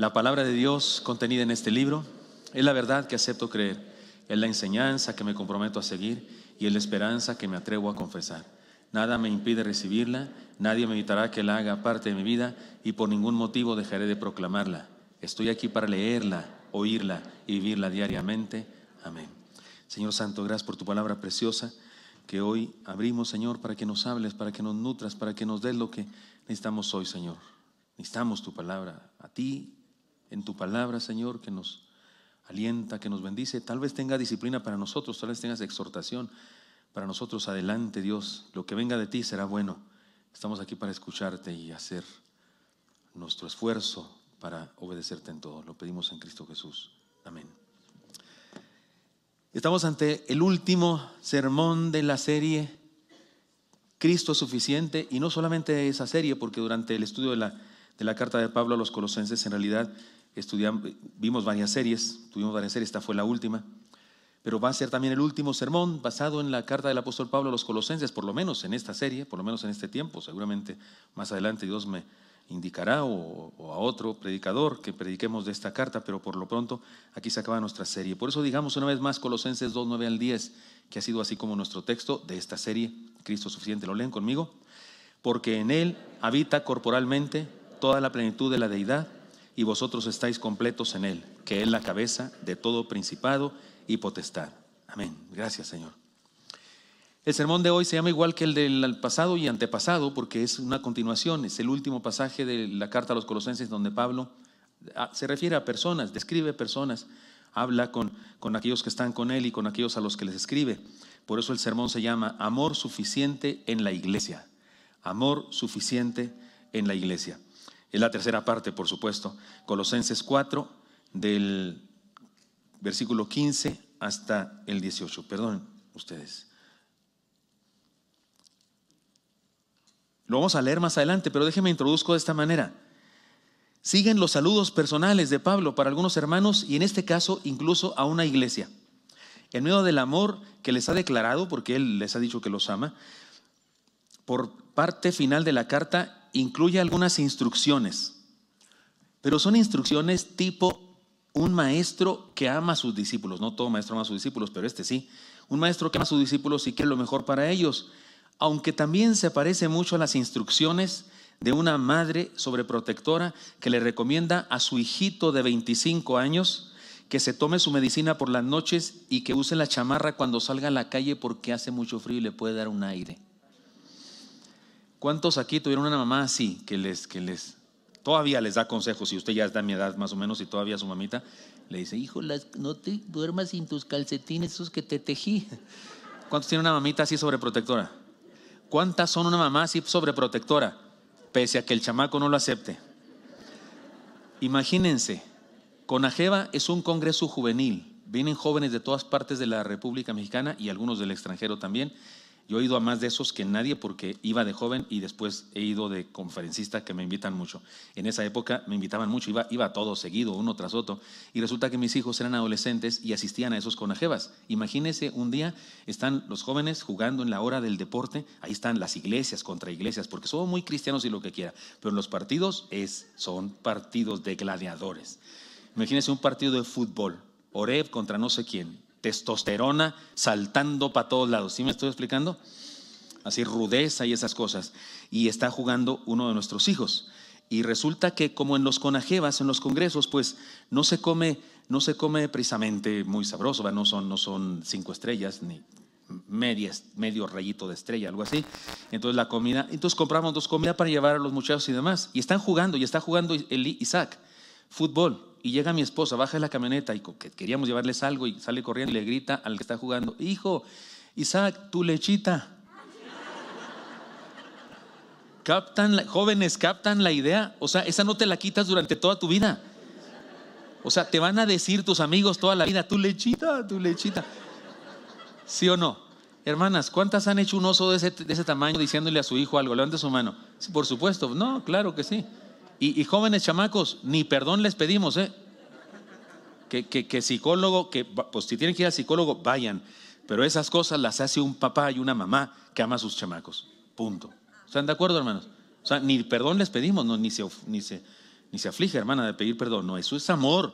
La palabra de Dios contenida en este libro es la verdad que acepto creer, es la enseñanza que me comprometo a seguir y es la esperanza que me atrevo a confesar. Nada me impide recibirla, nadie me evitará que la haga parte de mi vida y por ningún motivo dejaré de proclamarla. Estoy aquí para leerla, oírla y vivirla diariamente. Amén. Señor Santo, gracias por tu palabra preciosa que hoy abrimos, Señor, para que nos hables, para que nos nutras, para que nos des lo que necesitamos hoy, Señor. Necesitamos tu palabra, a ti en tu palabra, Señor, que nos alienta, que nos bendice. Tal vez tenga disciplina para nosotros, tal vez tengas exhortación para nosotros. Adelante, Dios. Lo que venga de ti será bueno. Estamos aquí para escucharte y hacer nuestro esfuerzo para obedecerte en todo. Lo pedimos en Cristo Jesús. Amén. Estamos ante el último sermón de la serie Cristo suficiente y no solamente esa serie, porque durante el estudio de la, de la carta de Pablo a los colosenses en realidad vimos varias series, tuvimos varias series, esta fue la última, pero va a ser también el último sermón basado en la carta del apóstol Pablo a los colosenses, por lo menos en esta serie, por lo menos en este tiempo, seguramente más adelante Dios me indicará o, a otro predicador que prediquemos de esta carta, pero por lo pronto aquí se acaba nuestra serie. Por eso digamos una vez más Colosenses 2, 9 al 10, que ha sido así como nuestro texto de esta serie, Cristo suficiente, ¿lo leen conmigo? Porque en Él habita corporalmente toda la plenitud de la deidad y vosotros estáis completos en Él, que es la cabeza de todo principado y potestad. Amén. Gracias, Señor. El sermón de hoy se llama igual que el del pasado y antepasado porque es una continuación, es el último pasaje de la carta a los colosenses donde Pablo ah, se refiere a personas, describe personas, habla con, con aquellos que están con él y con aquellos a los que les escribe. Por eso el sermón se llama Amor suficiente en la iglesia. Amor suficiente en la iglesia. Es la tercera parte, por supuesto. Colosenses 4, del versículo 15 hasta el 18. Perdón ustedes. Lo vamos a leer más adelante, pero déjenme introduzco de esta manera. Siguen los saludos personales de Pablo para algunos hermanos y en este caso incluso a una iglesia. En medio del amor que les ha declarado, porque él les ha dicho que los ama, por parte final de la carta, incluye algunas instrucciones, pero son instrucciones tipo un maestro que ama a sus discípulos. No todo maestro ama a sus discípulos, pero este sí. Un maestro que ama a sus discípulos y quiere lo mejor para ellos, aunque también se parece mucho a las instrucciones de una madre sobreprotectora que le recomienda a su hijito de 25 años que se tome su medicina por las noches y que use la chamarra cuando salga a la calle porque hace mucho frío y le puede dar un aire. ¿Cuántos aquí tuvieron una mamá así que les, que les, todavía les da consejos? Si usted ya es de mi edad más o menos y todavía su mamita le dice, hijo, no te duermas sin tus calcetines, esos que te tejí. ¿Cuántos tienen una mamita así sobreprotectora? ¿Cuántas son una mamá así sobreprotectora? Pese a que el chamaco no lo acepte. Imagínense, Conajeva es un congreso juvenil. Vienen jóvenes de todas partes de la República Mexicana y algunos del extranjero también. Yo he ido a más de esos que nadie porque iba de joven y después he ido de conferencista que me invitan mucho. En esa época me invitaban mucho, iba, iba todo seguido, uno tras otro. Y resulta que mis hijos eran adolescentes y asistían a esos conajevas. Imagínense, un día están los jóvenes jugando en la hora del deporte, ahí están las iglesias contra iglesias, porque son muy cristianos y lo que quiera. Pero los partidos es, son partidos de gladiadores. Imagínense un partido de fútbol, Oreb contra no sé quién, testosterona saltando para todos lados. ¿Sí me estoy explicando? Así rudeza y esas cosas. Y está jugando uno de nuestros hijos. Y resulta que como en los conajebas, en los congresos, pues no se come, no se come precisamente muy sabroso, ¿va? no son, no son cinco estrellas ni medio rayito de estrella, algo así. Entonces la comida, entonces compramos dos comidas para llevar a los muchachos y demás. Y están jugando, y está jugando el Isaac, fútbol y llega mi esposa, baja de la camioneta y queríamos llevarles algo y sale corriendo y le grita al que está jugando, hijo, Isaac, tu lechita. captan, jóvenes, captan la idea. O sea, esa no te la quitas durante toda tu vida. O sea, te van a decir tus amigos toda la vida, tu lechita, tu lechita. ¿Sí o no? Hermanas, ¿cuántas han hecho un oso de ese, tamaño diciéndole a su hijo algo? Levante su mano. por supuesto, no, claro que sí. Y, jóvenes chamacos, ni perdón les pedimos, ¿eh? Que, que, psicólogo, que pues si tienen que ir al psicólogo, vayan. Pero esas cosas las hace un papá y una mamá que ama a sus chamacos. Punto. ¿Están de acuerdo, hermanos? O sea, ni perdón les pedimos, no, ni, se, ni, se, ni se aflige, hermana, de pedir perdón. No, eso es amor.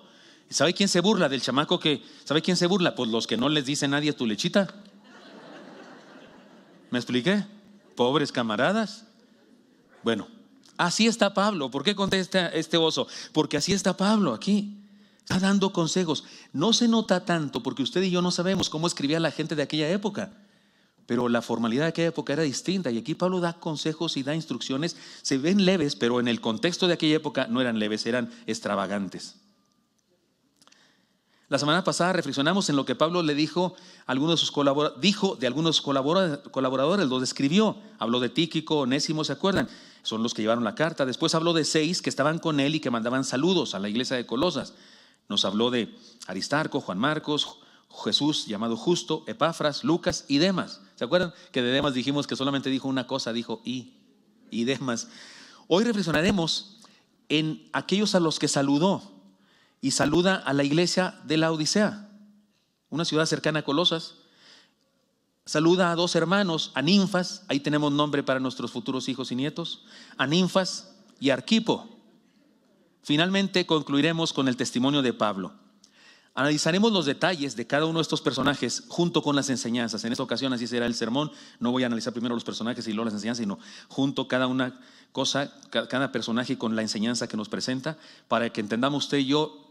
sabe quién se burla del chamaco que... ¿Sabe quién se burla? Pues los que no les dice nadie tu lechita. ¿Me expliqué? Pobres camaradas. Bueno, Así está Pablo. ¿Por qué contesta este oso? Porque así está Pablo aquí. Está dando consejos. No se nota tanto porque usted y yo no sabemos cómo escribía la gente de aquella época. Pero la formalidad de aquella época era distinta y aquí Pablo da consejos y da instrucciones. Se ven leves, pero en el contexto de aquella época no eran leves, eran extravagantes. La semana pasada reflexionamos en lo que Pablo le dijo a algunos de sus colaboradores, dijo de algunos colaboradores, los describió. Habló de Tíquico, Onésimo, ¿se acuerdan? son los que llevaron la carta. Después habló de seis que estaban con él y que mandaban saludos a la iglesia de Colosas. Nos habló de Aristarco, Juan Marcos, Jesús llamado Justo, Epafras, Lucas y Demas. ¿Se acuerdan que de Demas dijimos que solamente dijo una cosa, dijo y, y Demas? Hoy reflexionaremos en aquellos a los que saludó y saluda a la iglesia de la Odisea, una ciudad cercana a Colosas saluda a dos hermanos, a Ninfas, ahí tenemos nombre para nuestros futuros hijos y nietos, a Ninfas y Arquipo. Finalmente concluiremos con el testimonio de Pablo. Analizaremos los detalles de cada uno de estos personajes junto con las enseñanzas. En esta ocasión así será el sermón. No voy a analizar primero los personajes y luego las enseñanzas, sino junto cada una cosa, cada personaje con la enseñanza que nos presenta para que entendamos usted y yo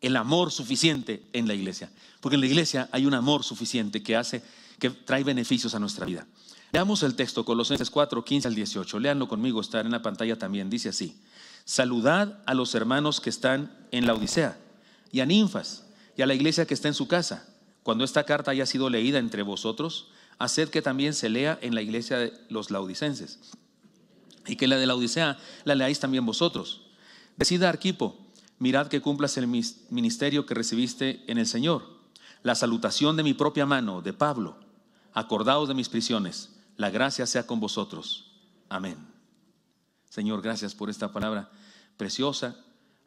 el amor suficiente en la iglesia. Porque en la iglesia hay un amor suficiente que hace que trae beneficios a nuestra vida. Leamos el texto, Colosenses 4, 15 al 18. Leanlo conmigo, está en la pantalla también. Dice así, saludad a los hermanos que están en la Odisea y a Ninfas y a la iglesia que está en su casa. Cuando esta carta haya sido leída entre vosotros, haced que también se lea en la iglesia de los laodicenses y que la de la Odisea la leáis también vosotros. Decida Arquipo, mirad que cumplas el ministerio que recibiste en el Señor. La salutación de mi propia mano, de Pablo, acordaos de mis prisiones, la gracia sea con vosotros. Amén. Señor, gracias por esta palabra preciosa,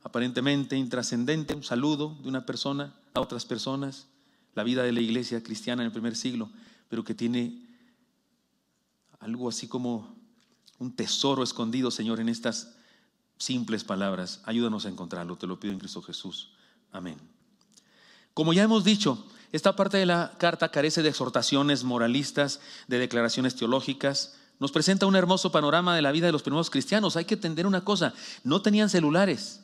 aparentemente intrascendente, un saludo de una persona a otras personas, la vida de la iglesia cristiana en el primer siglo, pero que tiene algo así como un tesoro escondido, Señor, en estas simples palabras. Ayúdanos a encontrarlo, te lo pido en Cristo Jesús. Amén. Como ya hemos dicho, esta parte de la carta carece de exhortaciones moralistas, de declaraciones teológicas. Nos presenta un hermoso panorama de la vida de los primeros cristianos. Hay que entender una cosa, no tenían celulares,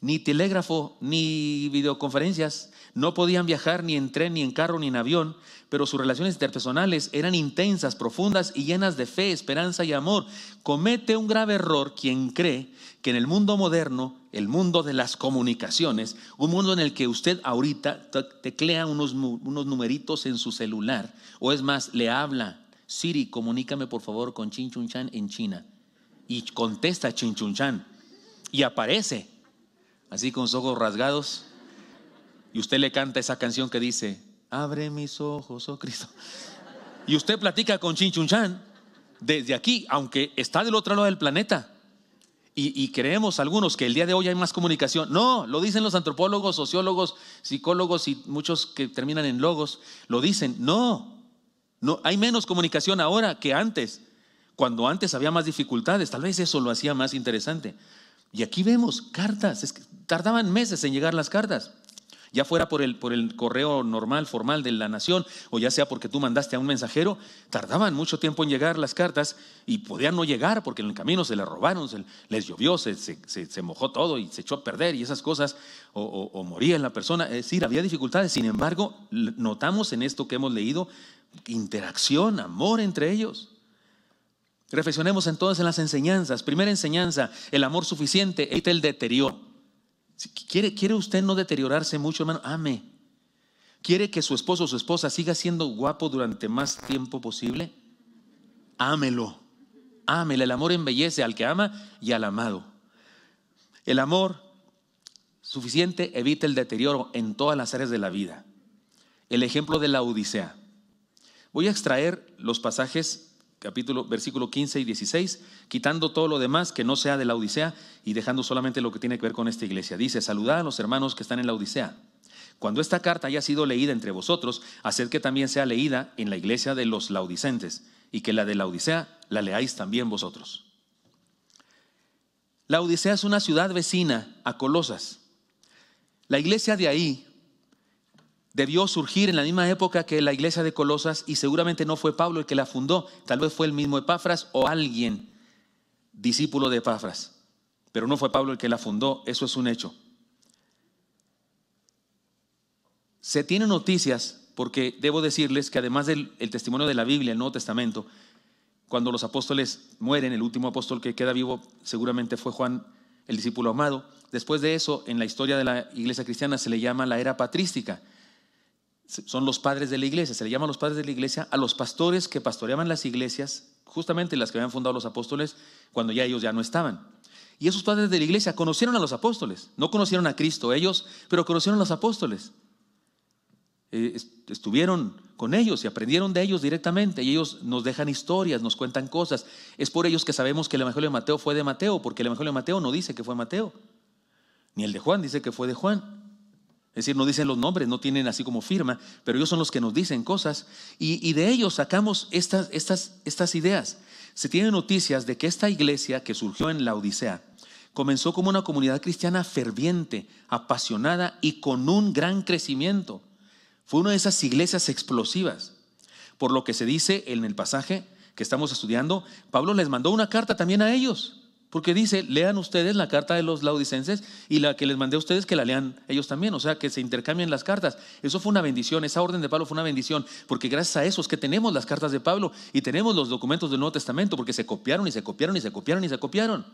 ni telégrafo, ni videoconferencias. No podían viajar ni en tren, ni en carro, ni en avión, pero sus relaciones interpersonales eran intensas, profundas y llenas de fe, esperanza y amor. Comete un grave error quien cree que en el mundo moderno, el mundo de las comunicaciones, un mundo en el que usted ahorita teclea unos, numeritos en su celular, o es más, le habla, Siri, comunícame por favor con Chin Chun Chan en China, y contesta Chin Chun Chan, y aparece así con sus ojos rasgados, y usted le canta esa canción que dice, abre mis ojos, oh Cristo. Y usted platica con Chinchunchan desde aquí, aunque está del otro lado del planeta. Y, y, creemos algunos que el día de hoy hay más comunicación. No, lo dicen los antropólogos, sociólogos, psicólogos y muchos que terminan en logos. Lo dicen, no, no, hay menos comunicación ahora que antes, cuando antes había más dificultades. Tal vez eso lo hacía más interesante. Y aquí vemos cartas, es tardaban meses en llegar las cartas, ya fuera por el, por el correo normal, formal de la nación, o ya sea porque tú mandaste a un mensajero, tardaban mucho tiempo en llegar las cartas y podían no llegar porque en el camino se las robaron, se, les llovió, se, se, mojó todo y se echó a perder y esas cosas, o, o, moría la persona. Es decir, había dificultades. Sin embargo, notamos en esto que hemos leído interacción, amor entre ellos. Reflexionemos entonces en las enseñanzas. Primera enseñanza, el amor suficiente evita el deterioro. Si quiere, quiere usted no deteriorarse mucho, hermano, ame. ¿Quiere que su esposo o su esposa siga siendo guapo durante más tiempo posible? Ámelo. Ámelo. El amor embellece al que ama y al amado. El amor suficiente evita el deterioro en todas las áreas de la vida. El ejemplo de la Odisea. Voy a extraer los pasajes capítulo, versículo 15 y 16, quitando todo lo demás que no sea de la Odisea y dejando solamente lo que tiene que ver con esta iglesia. Dice, saludad a los hermanos que están en la Odisea. Cuando esta carta haya sido leída entre vosotros, haced que también sea leída en la iglesia de los laudicentes y que la de la Odisea la leáis también vosotros. La Odisea es una ciudad vecina a Colosas. La iglesia de ahí debió surgir en la misma época que la iglesia de Colosas y seguramente no fue Pablo el que la fundó, tal vez fue el mismo Epáfras o alguien discípulo de Epafras, pero no fue Pablo el que la fundó, eso es un hecho. Se tienen noticias, porque debo decirles que además del testimonio de la Biblia, el Nuevo Testamento, cuando los apóstoles mueren, el último apóstol que queda vivo seguramente fue Juan, el discípulo amado. Después de eso, en la historia de la iglesia cristiana se le llama la era patrística son los padres de la iglesia, se le llama los padres de la iglesia a los pastores que pastoreaban las iglesias, justamente las que habían fundado los apóstoles, cuando ya ellos ya no estaban. Y esos padres de la iglesia conocieron a los apóstoles, no conocieron a Cristo ellos, pero conocieron a los apóstoles. Eh, estuvieron con ellos y aprendieron de ellos directamente. Y ellos nos dejan historias, nos cuentan cosas. Es por ellos que sabemos que el Evangelio de Mateo fue de Mateo, porque el Evangelio de Mateo no dice que fue Mateo, ni el de Juan dice que fue de Juan. Es decir, no dicen los nombres, no tienen así como firma, pero ellos son los que nos dicen cosas. Y, de ellos sacamos estas, estas ideas. Se tiene noticias de que esta iglesia que surgió en la Odisea comenzó como una comunidad cristiana ferviente, apasionada y con un gran crecimiento. Fue una de esas iglesias explosivas. Por lo que se dice en el pasaje que estamos estudiando, Pablo les mandó una carta también a ellos porque dice, lean ustedes la carta de los laudicenses y la que les mandé a ustedes que la lean ellos también, o sea, que se intercambien las cartas. Eso fue una bendición, esa orden de Pablo fue una bendición, porque gracias a eso es que tenemos las cartas de Pablo y tenemos los documentos del Nuevo Testamento, porque se copiaron y se copiaron y se copiaron y se copiaron.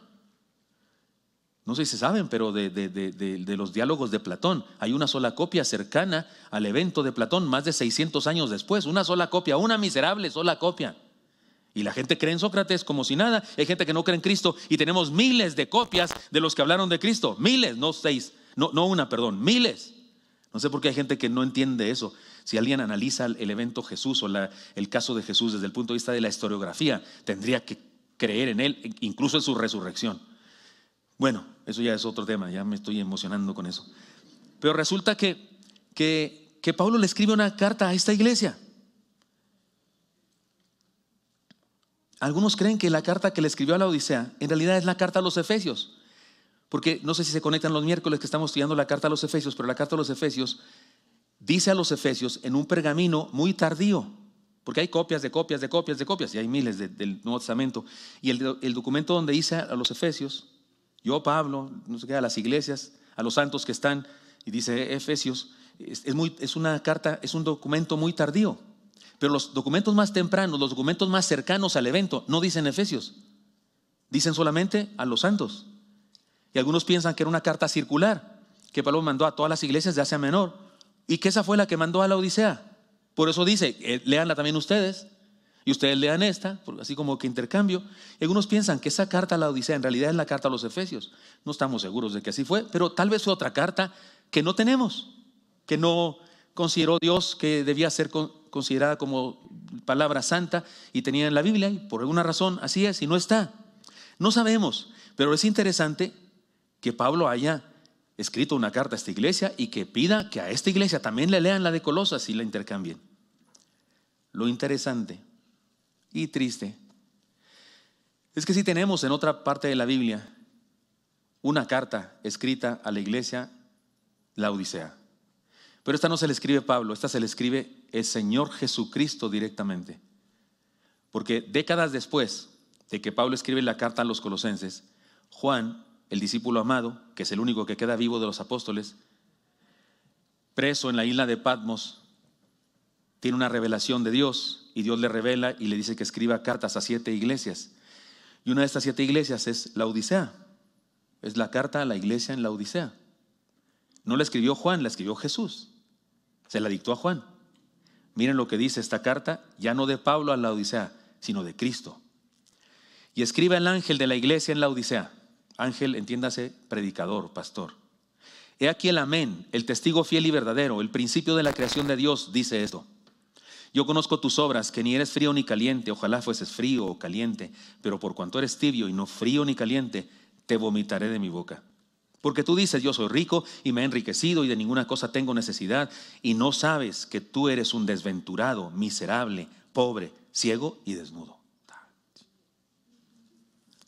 No sé si saben, pero de, de los diálogos de Platón hay una sola copia cercana al evento de Platón más de 600 años después, una sola copia, una miserable sola copia. Y la gente cree en Sócrates como si nada. Hay gente que no cree en Cristo y tenemos miles de copias de los que hablaron de Cristo. Miles, no seis, no, no una, perdón, miles. No sé por qué hay gente que no entiende eso. Si alguien analiza el evento Jesús o el caso de Jesús desde el punto de vista de la historiografía, tendría que creer en él, incluso en su resurrección. Bueno, eso ya es otro tema, ya me estoy emocionando con eso. Pero resulta que, que, que Pablo le escribe una carta a esta iglesia. Algunos creen que la carta que le escribió a la Odisea en realidad es la carta a los Efesios. Porque no sé si se conectan los miércoles que estamos estudiando la carta a los Efesios, pero la carta a los Efesios dice a los Efesios en un pergamino muy tardío, porque hay copias de copias de copias de copias, y hay miles del Nuevo Testamento. Y el, documento donde dice a los Efesios, yo Pablo, no sé qué, a las iglesias, a los santos que están, y dice Efesios, es una carta, es un documento muy tardío. Pero los documentos más tempranos, los documentos más cercanos al evento, no dicen Efesios, dicen solamente a los santos. Y algunos piensan que era una carta circular que Pablo mandó a todas las iglesias de Asia Menor y que esa fue la que mandó a la Odisea. Por eso dice, léanla eh, leanla también ustedes y ustedes lean esta, así como que intercambio. Y algunos piensan que esa carta a la Odisea en realidad es la carta a los Efesios. No estamos seguros de que así fue, pero tal vez fue otra carta que no tenemos, que no consideró Dios que debía ser con, considerada como palabra santa y tenía en la Biblia y por alguna razón así es y no está. No sabemos, pero es interesante que Pablo haya escrito una carta a esta iglesia y que pida que a esta iglesia también le lean la de Colosas y la intercambien. Lo interesante y triste es que si tenemos en otra parte de la Biblia una carta escrita a la iglesia, la Odisea. Pero esta no se le escribe Pablo, esta se le escribe el Señor Jesucristo directamente. Porque décadas después de que Pablo escribe la carta a los colosenses, Juan, el discípulo amado, que es el único que queda vivo de los apóstoles, preso en la isla de Patmos, tiene una revelación de Dios y Dios le revela y le dice que escriba cartas a siete iglesias. Y una de estas siete iglesias es la Odisea. Es la carta a la iglesia en la Odisea. No la escribió Juan, la escribió Jesús. Se la dictó a Juan. Miren lo que dice esta carta, ya no de Pablo a la Odisea, sino de Cristo. Y escribe al ángel de la iglesia en la Odisea. Ángel, entiéndase, predicador, pastor. He aquí el amén, el testigo fiel y verdadero, el principio de la creación de Dios, dice esto. Yo conozco tus obras, que ni eres frío ni caliente, ojalá fueses frío o caliente, pero por cuanto eres tibio y no frío ni caliente, te vomitaré de mi boca. Porque tú dices, yo soy rico y me he enriquecido y de ninguna cosa tengo necesidad, y no sabes que tú eres un desventurado, miserable, pobre, ciego y desnudo.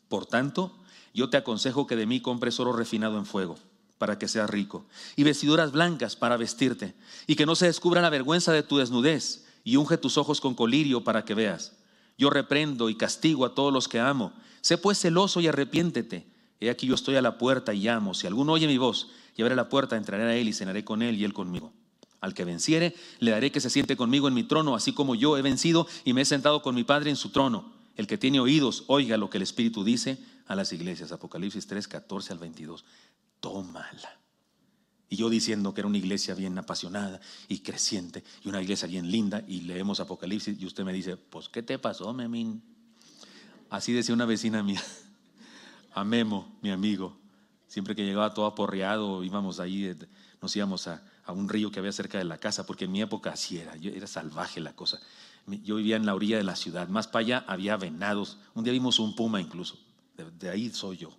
Por tanto, yo te aconsejo que de mí compres oro refinado en fuego para que seas rico, y vestiduras blancas para vestirte, y que no se descubra la vergüenza de tu desnudez, y unge tus ojos con colirio para que veas. Yo reprendo y castigo a todos los que amo. Sé pues celoso y arrepiéntete. He aquí yo estoy a la puerta y llamo. Si alguno oye mi voz y abre la puerta, entraré a él y cenaré con él y él conmigo. Al que venciere, le daré que se siente conmigo en mi trono, así como yo he vencido y me he sentado con mi Padre en su trono. El que tiene oídos, oiga lo que el Espíritu dice a las iglesias. Apocalipsis 3, 14 al 22. Tómala. Y yo diciendo que era una iglesia bien apasionada y creciente y una iglesia bien linda y leemos Apocalipsis y usted me dice, pues ¿qué te pasó, Memín? Así decía una vecina mía a Memo, mi amigo. Siempre que llegaba todo aporreado, íbamos ahí, eh, nos íbamos a, un río que había cerca de la casa, porque en mi época así era, era salvaje la cosa. Yo vivía en la orilla de la ciudad, más para allá había venados. Un día vimos un puma incluso, de, ahí soy yo.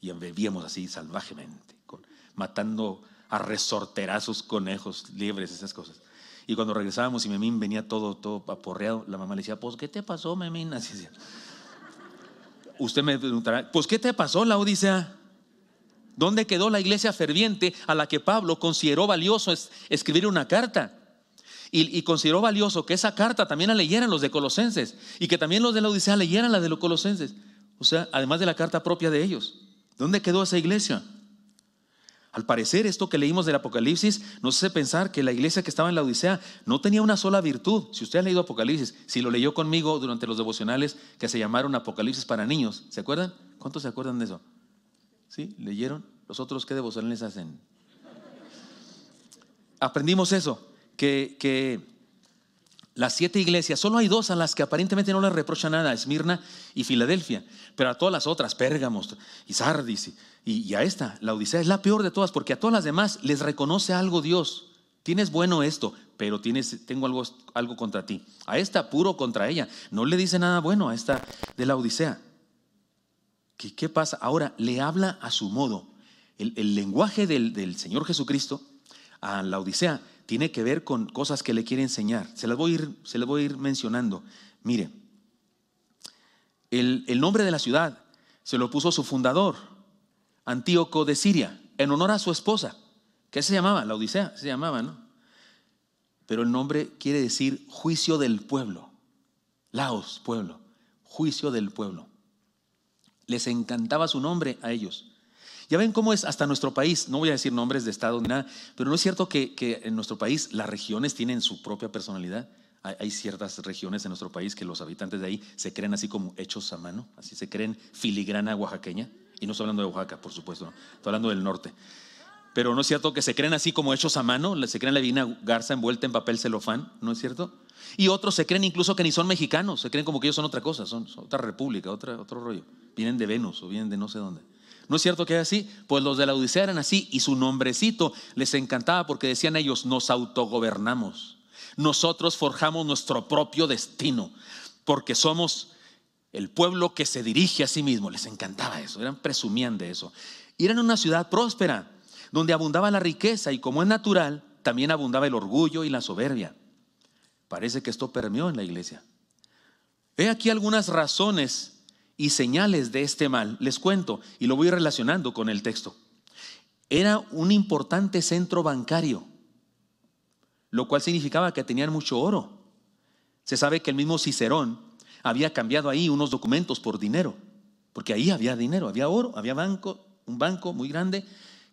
y bebíamos así salvajemente, matando a resorterazos, conejos, libres, esas cosas. Y cuando regresábamos y Memín venía todo, todo aporreado, la mamá le decía, pues, ¿qué te pasó, Memín? Así decía. Usted me preguntará, pues ¿qué te pasó la Odisea? ¿Dónde quedó la iglesia ferviente a la que Pablo consideró valioso escribir una carta? Y, consideró valioso que esa carta también la leyeran los de Colosenses y que también los de la Odisea leyeran la de los Colosenses. O sea, además de la carta propia de ellos. ¿Dónde quedó esa iglesia? Al parecer, esto que leímos del Apocalipsis nos hace pensar que la iglesia que estaba en la Odisea no tenía una sola virtud. Si usted ha leído Apocalipsis, si lo leyó conmigo durante los devocionales que se llamaron Apocalipsis para niños, ¿se acuerdan? ¿Cuántos se acuerdan de eso? ¿Sí? ¿Leyeron? ¿Los otros qué devocionales hacen? Aprendimos eso, que, las siete iglesias, solo hay dos a las que aparentemente no les reprocha nada, Esmirna y Filadelfia, pero a todas las otras, Pérgamos y Sardis y, a esta, la Odisea es la peor de todas, porque a todas las demás les reconoce algo Dios. Tienes bueno esto, pero tienes, tengo algo, algo contra ti. A esta, puro contra ella. No le dice nada bueno a esta de la Odisea. ¿Qué, qué pasa? Ahora le habla a su modo. El, lenguaje del, Señor Jesucristo a la Odisea tiene que ver con cosas que le quiere enseñar. Se las voy a ir, se voy a ir mencionando. Mire, el, el nombre de la ciudad se lo puso su fundador, Antíoco de Siria, en honor a su esposa, que se llamaba, la Odisea, se llamaba, ¿no? Pero el nombre quiere decir juicio del pueblo, Laos, pueblo, juicio del pueblo. Les encantaba su nombre a ellos. Ya ven cómo es hasta nuestro país, no voy a decir nombres de estado ni nada, pero no es cierto que, en nuestro país las regiones tienen su propia personalidad. Hay, hay, ciertas regiones en nuestro país que los habitantes de ahí se creen así como hechos a mano, así se creen filigrana oaxaqueña. Y no estoy hablando de Oaxaca, por supuesto, estoy hablando del norte. Pero no es cierto que se creen así como hechos a mano, se creen la divina garza envuelta en papel celofán, ¿no es cierto? Y otros se creen incluso que ni son mexicanos, se creen como que ellos son otra cosa, son, otra república, otra, otro rollo. Vienen de Venus o vienen de no sé dónde. ¿No es cierto que es así? Pues los de la Odisea eran así y su nombrecito les encantaba porque decían ellos, nos autogobernamos. Nosotros forjamos nuestro propio destino porque somos el pueblo que se dirige a sí mismo, les encantaba eso, eran presumían de eso. Y eran una ciudad próspera, donde abundaba la riqueza y como es natural, también abundaba el orgullo y la soberbia. Parece que esto permeó en la iglesia. He aquí algunas razones y señales de este mal. Les cuento y lo voy relacionando con el texto. Era un importante centro bancario, lo cual significaba que tenían mucho oro. Se sabe que el mismo Cicerón había cambiado ahí unos documentos por dinero, porque ahí había dinero, había oro, había banco, un banco muy grande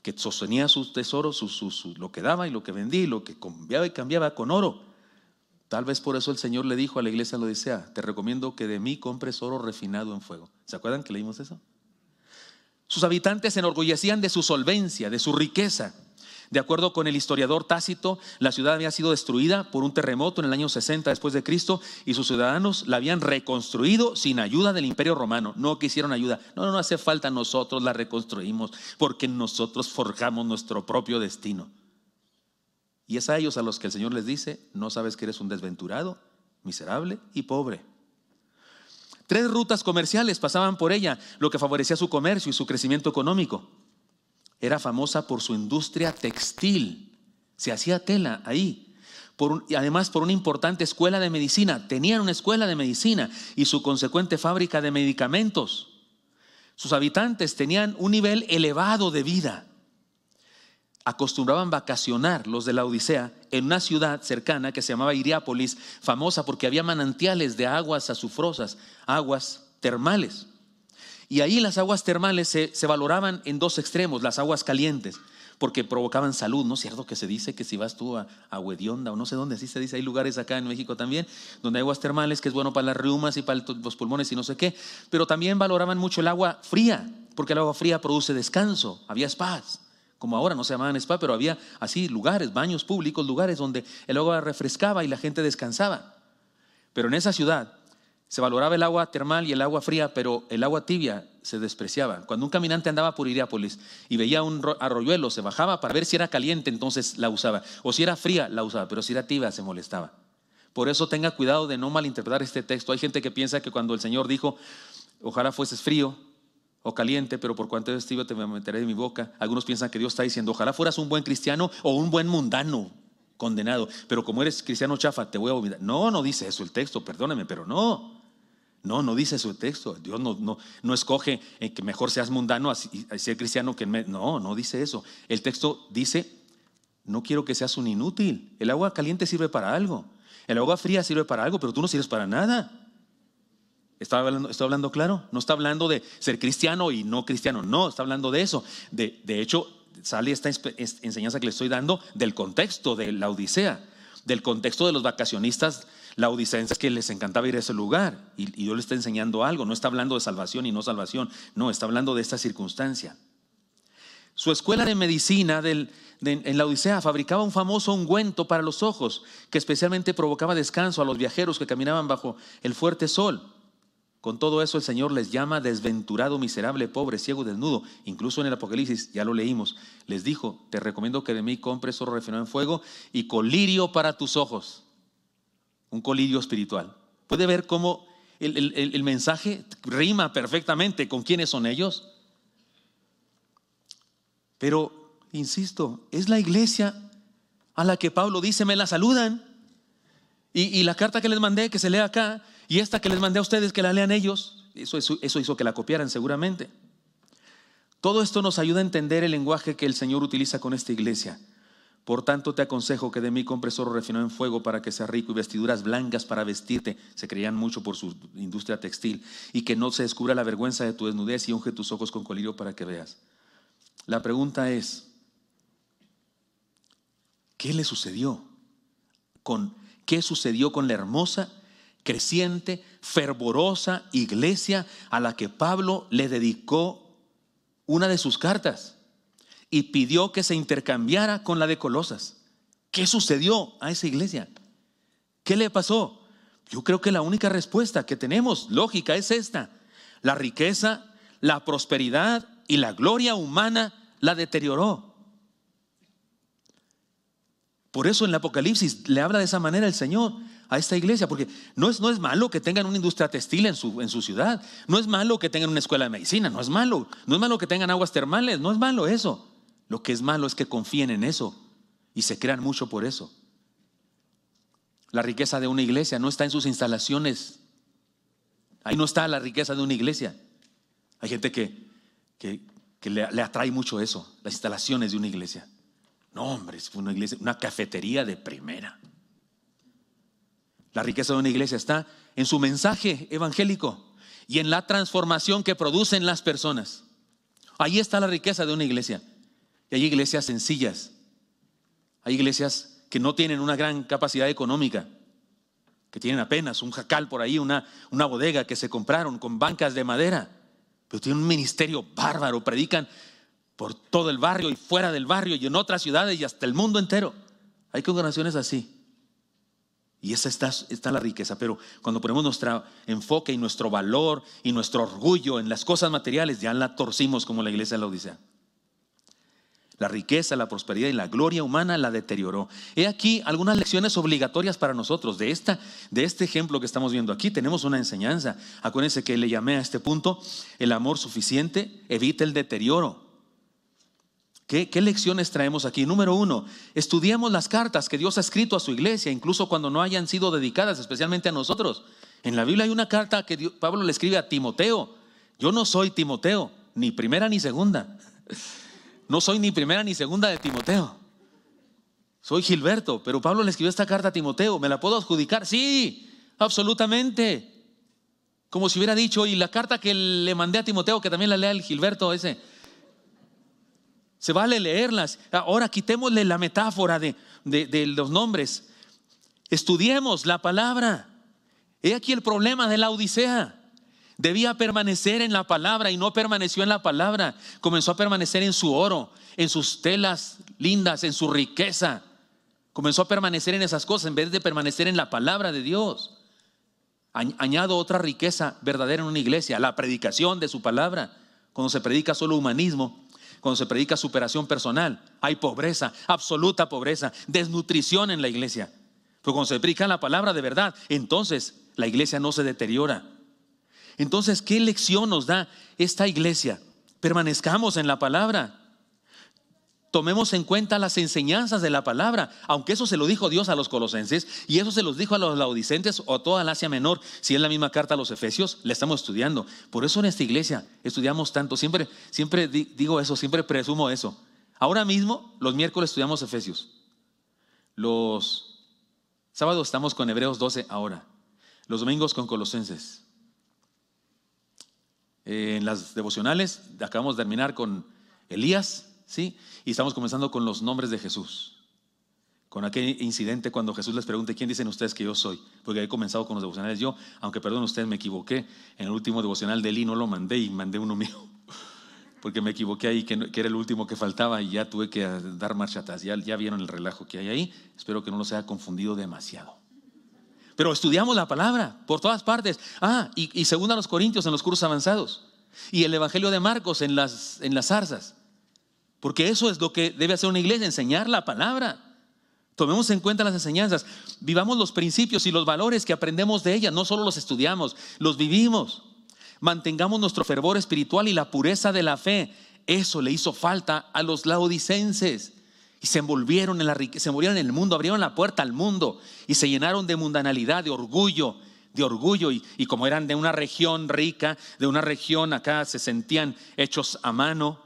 que sostenía sus tesoros, su, su, lo que daba y lo que vendía y lo que cambiaba y cambiaba con oro. Tal vez por eso el Señor le dijo a la iglesia lo desea, ah, te recomiendo que de mí compres oro refinado en fuego. ¿Se acuerdan que leímos eso? Sus habitantes se enorgullecían de su solvencia, de su riqueza. De acuerdo con el historiador Tácito, la ciudad había sido destruida por un terremoto en el año 60 después de Cristo y sus ciudadanos la habían reconstruido sin ayuda del Imperio Romano. No quisieron ayuda. No, no hace falta nosotros la reconstruimos porque nosotros forjamos nuestro propio destino. Y es a ellos a los que el Señor les dice, no sabes que eres un desventurado, miserable y pobre. Tres rutas comerciales pasaban por ella, lo que favorecía su comercio y su crecimiento económico. Era famosa por su industria textil. Se hacía tela ahí. y además por una importante escuela de medicina. Tenían una escuela de medicina y su consecuente fábrica de medicamentos. Sus habitantes tenían un nivel elevado de vida. Acostumbraban vacacionar los de la Odisea en una ciudad cercana que se llamaba Iriápolis, famosa porque había manantiales de aguas azufrosas, aguas termales. Y ahí las aguas termales se, valoraban en dos extremos, las aguas calientes, porque provocaban salud, ¿no es cierto? Que se dice que si vas tú a, a Huedionda o no sé dónde, así se dice, hay lugares acá en México también, donde hay aguas termales que es bueno para las reumas y para los pulmones y no sé qué, pero también valoraban mucho el agua fría, porque el agua fría produce descanso, había spas como ahora no se llamaban spa, pero había así lugares, baños públicos, lugares donde el agua refrescaba y la gente descansaba. Pero en esa ciudad se valoraba el agua termal y el agua fría, pero el agua tibia se despreciaba. Cuando un caminante andaba por Iriápolis y veía un arroyuelo, se bajaba para ver si era caliente, entonces la usaba. O si era fría, la usaba, pero si era tibia, se molestaba. Por eso tenga cuidado de no malinterpretar este texto. Hay gente que piensa que cuando el Señor dijo, ojalá fueses frío o caliente, pero por cuanto eres tibio te meteré de mi boca, algunos piensan que Dios está diciendo, ojalá fueras un buen cristiano o un buen mundano condenado, pero como eres cristiano chafa, te voy a vomitar. No, no dice eso el texto, perdóneme, pero no. No, no dice su texto. Dios no, no, no escoge eh, que mejor seas mundano Y ser cristiano que... no, no dice eso. El texto dice, no quiero que seas un inútil. El agua caliente sirve para algo. El agua fría sirve para algo, pero tú no sirves para nada. ¿Está hablando, hablando claro? No está hablando de ser cristiano y no cristiano, no, está hablando de eso. De, de hecho, sale esta enseñanza que le estoy dando del contexto de la Odisea, del contexto de los vacacionistas la es que les encantaba ir a ese lugar. Y, yo Dios le está enseñando algo. No está hablando de salvación y no salvación. No, está hablando de esta circunstancia. Su escuela de medicina en la Odisea fabricaba un famoso ungüento para los ojos, que especialmente provocaba descanso a los viajeros que caminaban bajo el fuerte sol. Con todo eso el Señor les llama desventurado, miserable, pobre, ciego, desnudo. Incluso en el Apocalipsis, ya lo leímos, les dijo, te recomiendo que de mí compres oro refinado en fuego y colirio para tus ojos un colidio espiritual. Puede ver cómo el, mensaje rima perfectamente con quiénes son ellos. Pero, insisto, es la iglesia a la que Pablo dice, me la saludan. Y, la carta que les mandé, que se lea acá, y esta que les mandé a ustedes, que la lean ellos, eso, eso hizo que la copiaran seguramente. Todo esto nos ayuda a entender el lenguaje que el Señor utiliza con esta iglesia. Por tanto te aconsejo que de mí compres oro refinado en fuego para que sea rico y vestiduras blancas para vestirte. Se creían mucho por su industria textil. Y que no se descubra la vergüenza de tu desnudez y unge tus ojos con colirio para que veas. La pregunta es, ¿qué le sucedió? Con, ¿Qué sucedió con la hermosa, creciente, fervorosa iglesia a la que Pablo le dedicó una de sus cartas? y pidió que se intercambiara con la de Colosas. ¿Qué sucedió a esa iglesia? ¿Qué le pasó? Yo creo que la única respuesta que tenemos, lógica, es esta. La riqueza, la prosperidad y la gloria humana la deterioró. Por eso en el Apocalipsis le habla de esa manera el Señor a esta iglesia, porque no es, no es malo que tengan una industria textil en su, en su ciudad, no es malo que tengan una escuela de medicina, no es malo, no es malo que tengan aguas termales, no es malo eso. Lo que es malo es que confíen en eso y se crean mucho por eso. La riqueza de una iglesia no está en sus instalaciones. Ahí no está la riqueza de una iglesia. Hay gente que, que, le, atrae mucho eso, las instalaciones de una iglesia. No, hombre, es una iglesia, una cafetería de primera. La riqueza de una iglesia está en su mensaje evangélico y en la transformación que producen las personas. Ahí está la riqueza de una iglesia. Y hay iglesias sencillas. Hay iglesias que no tienen una gran capacidad económica, que tienen apenas un jacal por ahí, una, una bodega que se compraron con bancas de madera, pero tienen un ministerio bárbaro, predican por todo el barrio y fuera del barrio y en otras ciudades y hasta el mundo entero. Hay congregaciones así. Y esa está, está, la riqueza. Pero cuando ponemos nuestro enfoque y nuestro valor y nuestro orgullo en las cosas materiales, ya la torcimos como la iglesia de la Odisea. La riqueza, la prosperidad y la gloria humana la deterioró. He aquí algunas lecciones obligatorias para nosotros. De, esta, de este ejemplo que estamos viendo aquí tenemos una enseñanza. Acuérdense que le llamé a este punto, el amor suficiente evita el deterioro. ¿Qué, lecciones traemos aquí? Número uno, estudiamos las cartas que Dios ha escrito a su iglesia, incluso cuando no hayan sido dedicadas especialmente a nosotros. En la Biblia hay una carta que Pablo le escribe a Timoteo. Yo no soy Timoteo, ni primera ni segunda. No soy ni primera ni segunda de Timoteo. Soy Gilberto, pero Pablo le escribió esta carta a Timoteo. ¿Me la puedo adjudicar? Sí, absolutamente. Como si hubiera dicho, y la carta que le mandé a Timoteo, que también la lea el Gilberto ese. Se vale leerlas. Ahora quitémosle la metáfora de, de, de los nombres. Estudiemos la palabra. He aquí el problema de la Odisea. Debía permanecer en la palabra y no permaneció en la palabra. Comenzó a permanecer en su oro, en sus telas lindas, en su riqueza. Comenzó a permanecer en esas cosas en vez de permanecer en la palabra de Dios. Añado otra riqueza verdadera en una iglesia, la predicación de su palabra. Cuando se predica solo humanismo, cuando se predica superación personal, hay pobreza, absoluta pobreza, desnutrición en la iglesia. Pero cuando se predica la palabra de verdad, entonces la iglesia no se deteriora entonces, ¿qué lección nos da esta iglesia? Permanezcamos en la palabra. Tomemos en cuenta las enseñanzas de la palabra, aunque eso se lo dijo Dios a los colosenses y eso se los dijo a los laodicentes o a toda la Asia Menor. Si es la misma carta a los efesios, la estamos estudiando. Por eso en esta iglesia estudiamos tanto. Siempre, siempre digo eso, siempre presumo eso. Ahora mismo, los miércoles estudiamos efesios. Los sábados estamos con Hebreos 12 ahora. Los domingos con Colosenses. Eh, en las devocionales. Acabamos de terminar con Elías, ¿sí? Y estamos comenzando con los nombres de Jesús. Con aquel incidente cuando Jesús les pregunte, ¿quién dicen ustedes que yo soy? Porque he comenzado con los devocionales yo, aunque perdón, ustedes me equivoqué. En el último devocional de Eli no lo mandé y mandé uno mío. Porque me equivoqué ahí, que, era el último que faltaba y ya tuve que dar marcha atrás. Ya, vieron el relajo que hay ahí. Espero que no lo haya confundido demasiado. Pero estudiamos la palabra por todas partes. Ah, y, según a los Corintios en los cursos avanzados. Y el Evangelio de Marcos en las, en las zarzas. Porque eso es lo que debe hacer una iglesia, enseñar la palabra. Tomemos en cuenta las enseñanzas, vivamos los principios y los valores que aprendemos de ella. no solo los estudiamos, los vivimos. Mantengamos nuestro fervor espiritual y la pureza de la fe. Eso le hizo falta a los laodicenses. Y se envolvieron en la riqueza, se murieron en el mundo, abrieron la puerta al mundo y se llenaron de mundanalidad, de orgullo, de orgullo. Y, como eran de una región rica, de una región acá, se sentían hechos a mano.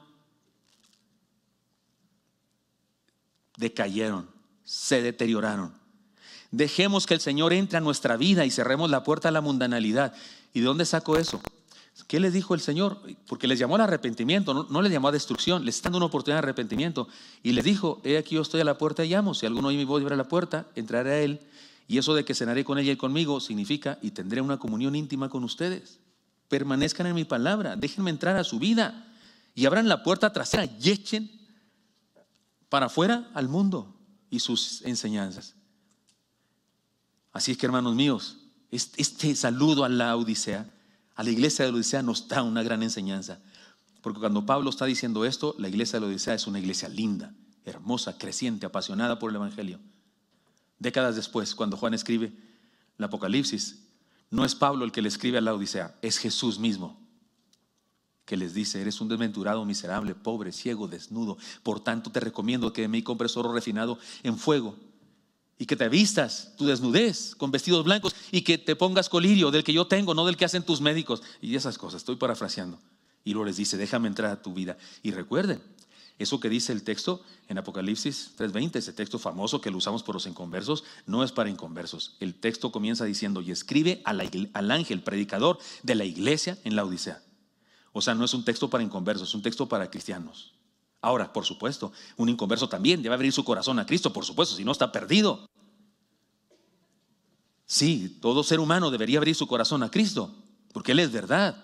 Decayeron, se deterioraron. Dejemos que el Señor entre a nuestra vida y cerremos la puerta a la mundanalidad. ¿Y de dónde saco eso? ¿Qué les dijo el Señor? Porque les llamó al arrepentimiento, no, les llamó a destrucción, les está dando una oportunidad de arrepentimiento. Y les dijo, he aquí yo estoy a la puerta y llamo, si alguno oye mi voz y abre la puerta, entraré a él. Y eso de que cenaré con ella y conmigo significa, y tendré una comunión íntima con ustedes. Permanezcan en mi palabra, déjenme entrar a su vida y abran la puerta trasera y echen para afuera al mundo y sus enseñanzas. Así es que hermanos míos, este, este saludo a la Odisea la iglesia de la Odisea nos da una gran enseñanza. Porque cuando Pablo está diciendo esto, la iglesia de la Odisea es una iglesia linda, hermosa, creciente, apasionada por el Evangelio. Décadas después, cuando Juan escribe la Apocalipsis, no es Pablo el que le escribe a la Odisea, es Jesús mismo que les dice, eres un desventurado, miserable, pobre, ciego, desnudo, por tanto te recomiendo que me compres oro refinado en fuego y que te vistas tu desnudez con vestidos blancos y que te pongas colirio del que yo tengo, no del que hacen tus médicos y esas cosas. Estoy parafraseando. Y luego les dice, déjame entrar a tu vida. Y recuerden, eso que dice el texto en Apocalipsis 3.20, ese texto famoso que lo usamos por los inconversos, no es para inconversos. El texto comienza diciendo, y escribe al ángel predicador de la iglesia en la Odisea. O sea, no es un texto para inconversos, es un texto para cristianos. Ahora, por supuesto, un inconverso también debe abrir su corazón a Cristo, por supuesto, si no está perdido. Sí, todo ser humano debería abrir su corazón a Cristo, porque Él es verdad.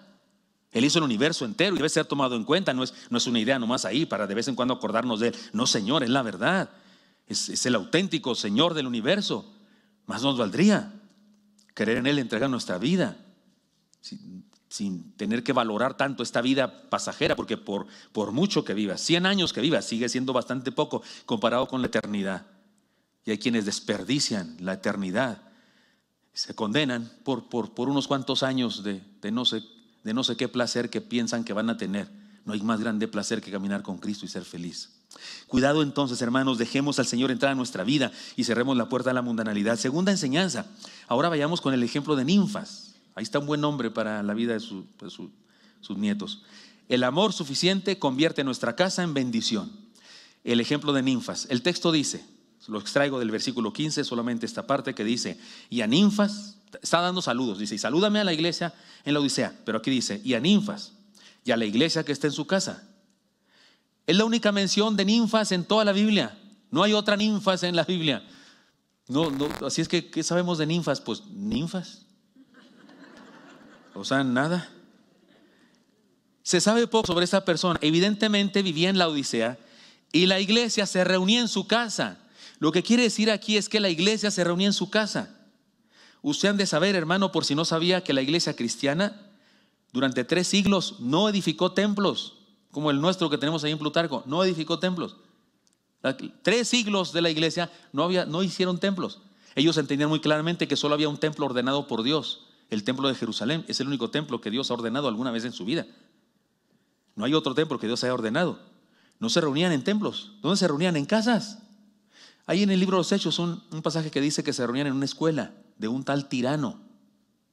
Él hizo el universo entero y debe ser tomado en cuenta, no es, una idea nomás ahí para de vez en cuando acordarnos de Él. No, Señor, es la verdad. Es, el auténtico Señor del universo. Más nos valdría querer en Él entregar nuestra vida, sin, tener que valorar tanto esta vida pasajera, porque por, mucho que viva 100 años que viva sigue siendo bastante poco comparado con la eternidad. Y hay quienes desperdician la eternidad se condenan por, unos cuantos años de, no sé, qué placer que piensan que van a tener. No hay más grande placer que caminar con Cristo y ser feliz. Cuidado entonces, hermanos, dejemos al Señor entrar a nuestra vida y cerremos la puerta a la mundanalidad. Segunda enseñanza. Ahora vayamos con el ejemplo de ninfas. Ahí está un buen nombre para la vida de, sus nietos. El amor suficiente convierte nuestra casa en bendición. El ejemplo de ninfas. El texto dice, lo extraigo del versículo 15, solamente esta parte que dice, y a ninfas, está dando saludos, dice, y salúdame a la iglesia en la Odisea, pero aquí dice, y a ninfas, y a la iglesia que está en su casa. Es la única mención de ninfas en toda la Biblia. No hay otra ninfas en la Biblia. No, no, así es que, ¿qué sabemos de ninfas? Pues ninfas. O sea, nada. Se sabe poco sobre esta persona. Evidentemente vivía en la Odisea y la iglesia se reunía en su casa. Lo que quiere decir aquí es que la iglesia se reunía en su casa. Usted han de saber, hermano, por si no sabía, que la iglesia cristiana durante tres siglos no edificó templos, como el nuestro que tenemos ahí en Plutarco, no edificó templos. Tres siglos de la iglesia no, había, no hicieron templos. Ellos entendían muy claramente que solo había un templo ordenado por Dios, el templo de Jerusalén. Es el único templo que Dios ha ordenado alguna vez en su vida. No hay otro templo que Dios haya ordenado. No se reunían en templos. ¿Dónde se reunían? En casas. Ahí en el libro de los Hechos un, un pasaje que dice que se reunían en una escuela de un tal tirano.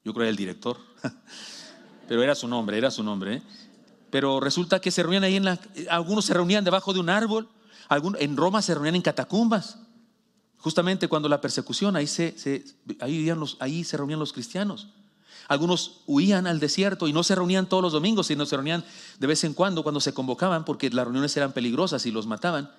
Yo creo que era el director. Pero era su nombre, era su nombre. ¿eh? Pero resulta que se reunían ahí en la... Algunos se reunían debajo de un árbol. Algunos, en Roma se reunían en catacumbas. Justamente cuando la persecución, ahí se, se ahí se reunían los cristianos. Algunos huían al desierto y no se reunían todos los domingos, sino se reunían de vez en cuando cuando se convocaban porque las reuniones eran peligrosas y los mataban.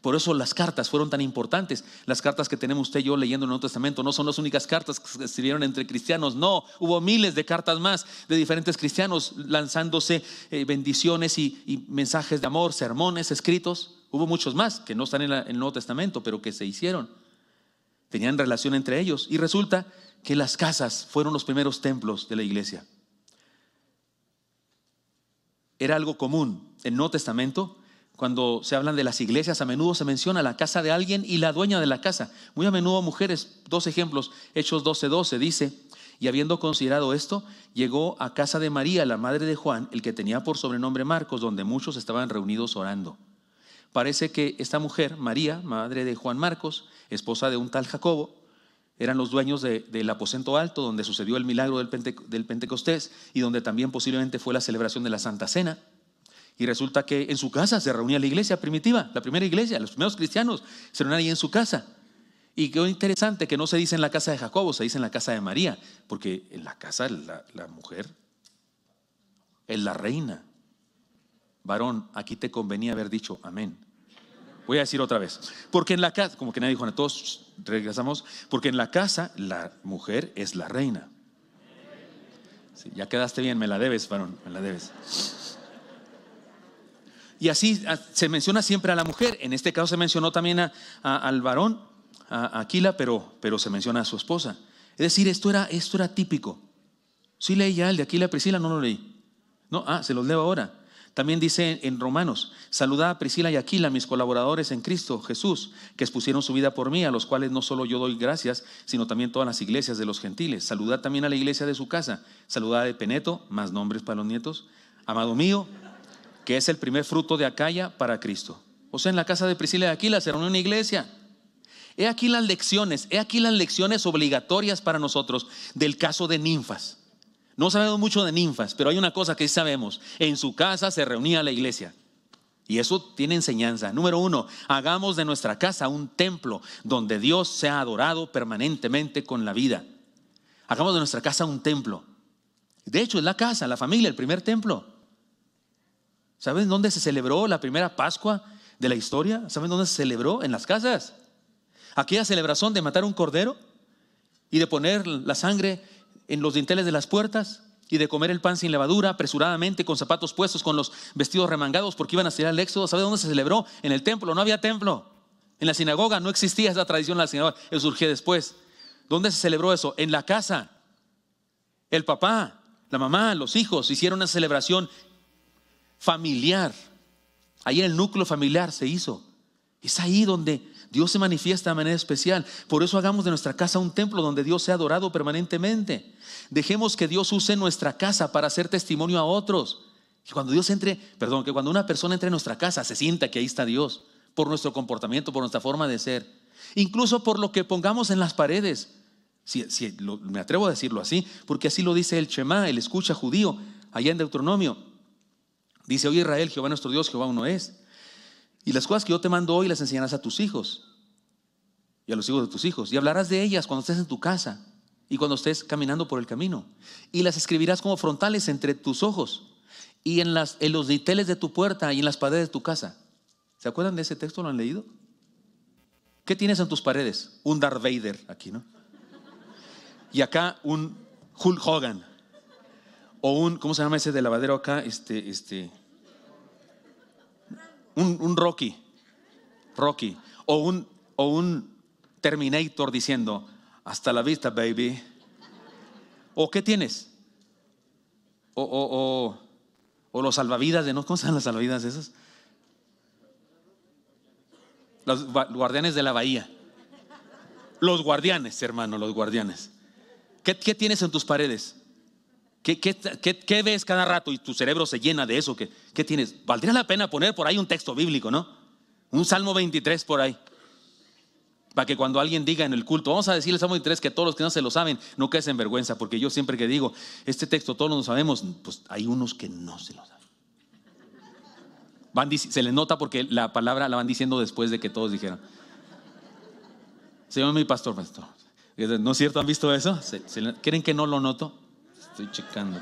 Por eso las cartas fueron tan importantes. Las cartas que tenemos usted y yo leyendo en el Nuevo Testamento no son las únicas cartas que se escribieron entre cristianos. No, hubo miles de cartas más de diferentes cristianos lanzándose eh, bendiciones y, mensajes de amor, sermones escritos. Hubo muchos más que no están en, el Nuevo Testamento, pero que se hicieron. Tenían relación entre ellos. Y resulta que las casas fueron los primeros templos de la iglesia. Era algo común. en El Nuevo Testamento cuando se hablan de las iglesias, a menudo se menciona la casa de alguien y la dueña de la casa. Muy a menudo mujeres, dos ejemplos, Hechos 12:12 dice, y habiendo considerado esto, llegó a casa de María, la madre de Juan, el que tenía por sobrenombre Marcos, donde muchos estaban reunidos orando. Parece que esta mujer, María, madre de Juan Marcos, esposa de un tal Jacobo, eran los dueños del aposento alto donde sucedió el milagro del Pentecostés y donde también posiblemente fue la celebración de la Santa Cena. Y resulta que en su casa se reunía la iglesia primitiva, la primera iglesia, los primeros cristianos se reunían ahí en su casa. Y qué interesante que no se dice en la casa de Jacobo, se dice en la casa de María, porque en la casa la, mujer es la reina. Varón, aquí te convenía haber dicho amén. Voy a decir otra vez. Porque en la casa, como que nadie dijo, todos regresamos, porque en la casa la mujer es la reina. ya quedaste bien, me la debes, varón, me la debes. Y así ah, se menciona siempre a la mujer. En este caso se mencionó también al varón, a Aquila, pero, pero se menciona a su esposa. Es decir, esto era, esto era típico. Sí leí ya el de Aquila Priscila, no lo leí. No, ah, se los leo ahora. También dice en Romanos, saludad a Priscila y Aquila, mis colaboradores en Cristo Jesús, que expusieron su vida por mí, a los cuales no solo yo doy gracias, sino también todas las iglesias de los gentiles. Saludad también a la iglesia de su casa. Saludad de Peneto, más nombres para los nietos. Amado mío, que es el primer fruto de Acaya para Cristo. O sea, en la casa de Priscila de Aquila se reunió una iglesia. He aquí las lecciones, he aquí las lecciones obligatorias para nosotros del caso de ninfas. No sabemos mucho de ninfas, pero hay una cosa que sí sabemos. En su casa se reunía la iglesia. Y eso tiene enseñanza. Número uno, hagamos de nuestra casa un templo donde Dios sea adorado permanentemente con la vida. Hagamos de nuestra casa un templo. De hecho, es la casa, la familia, el primer templo. ¿Saben dónde se celebró la primera Pascua de la historia? ¿Saben dónde se celebró? En las casas. Aquella celebración de matar un cordero y de poner la sangre en los dinteles de las puertas y de comer el pan sin levadura, apresuradamente, con zapatos puestos, con los vestidos remangados, porque iban a salir al Éxodo. ¿saben dónde se celebró? En el templo, no había templo. En la sinagoga no existía esa tradición en la sinagoga, eso surgió después. ¿Dónde se celebró eso? En la casa. El papá, la mamá, los hijos hicieron una celebración familiar. Ahí en el núcleo familiar se hizo. Es ahí donde Dios se manifiesta de manera especial. Por eso hagamos de nuestra casa un templo donde Dios sea adorado permanentemente. Dejemos que Dios use nuestra casa para hacer testimonio a otros. Que cuando Dios entre, perdón, que cuando una persona entre en nuestra casa se sienta que ahí está Dios, por nuestro comportamiento, por nuestra forma de ser, incluso por lo que pongamos en las paredes. Si, me atrevo a decirlo así, porque así lo dice el Shema, el escucha judío, allá en Deuteronomio. Dice, oye Israel, Jehová nuestro Dios, Jehová uno es. Y las cosas que yo te mando hoy las enseñarás a tus hijos y a los hijos de tus hijos. Y hablarás de ellas cuando estés en tu casa y cuando estés caminando por el camino. Y las escribirás como frontales entre tus ojos y en, las, en los diteles de tu puerta y en las paredes de tu casa. ¿Se acuerdan de ese texto? ¿Lo han leído? ¿Qué tienes en tus paredes? Un Darth Vader aquí, ¿no? Y acá un Hulk Hogan o un, ¿cómo se llama ese de lavadero acá? Este, este, un, Rocky, Rocky, o un, o un Terminator diciendo, hasta la vista, baby. ¿O qué tienes? O, los salvavidas de, ¿no? ¿Cómo se llaman las salvavidas esas? Los guardianes de la bahía. Los guardianes, hermano, los guardianes. ¿Qué, qué tienes en tus paredes? ¿Qué, ves cada rato y tu cerebro se llena de eso? ¿Qué, tienes? Valdría la pena poner por ahí un texto bíblico, ¿no? Un Salmo 23 por ahí. Para que cuando alguien diga en el culto, vamos a decirle el Salmo 23 que todos los que no se lo saben, no queden en vergüenza, porque yo siempre que digo, este texto todos lo sabemos, pues hay unos que no se lo saben. se les nota porque la palabra la van diciendo después de que todos dijeron. Señor, mi pastor, pastor. No es cierto, ¿han visto eso? ¿Quieren que no lo noto? Estoy checando.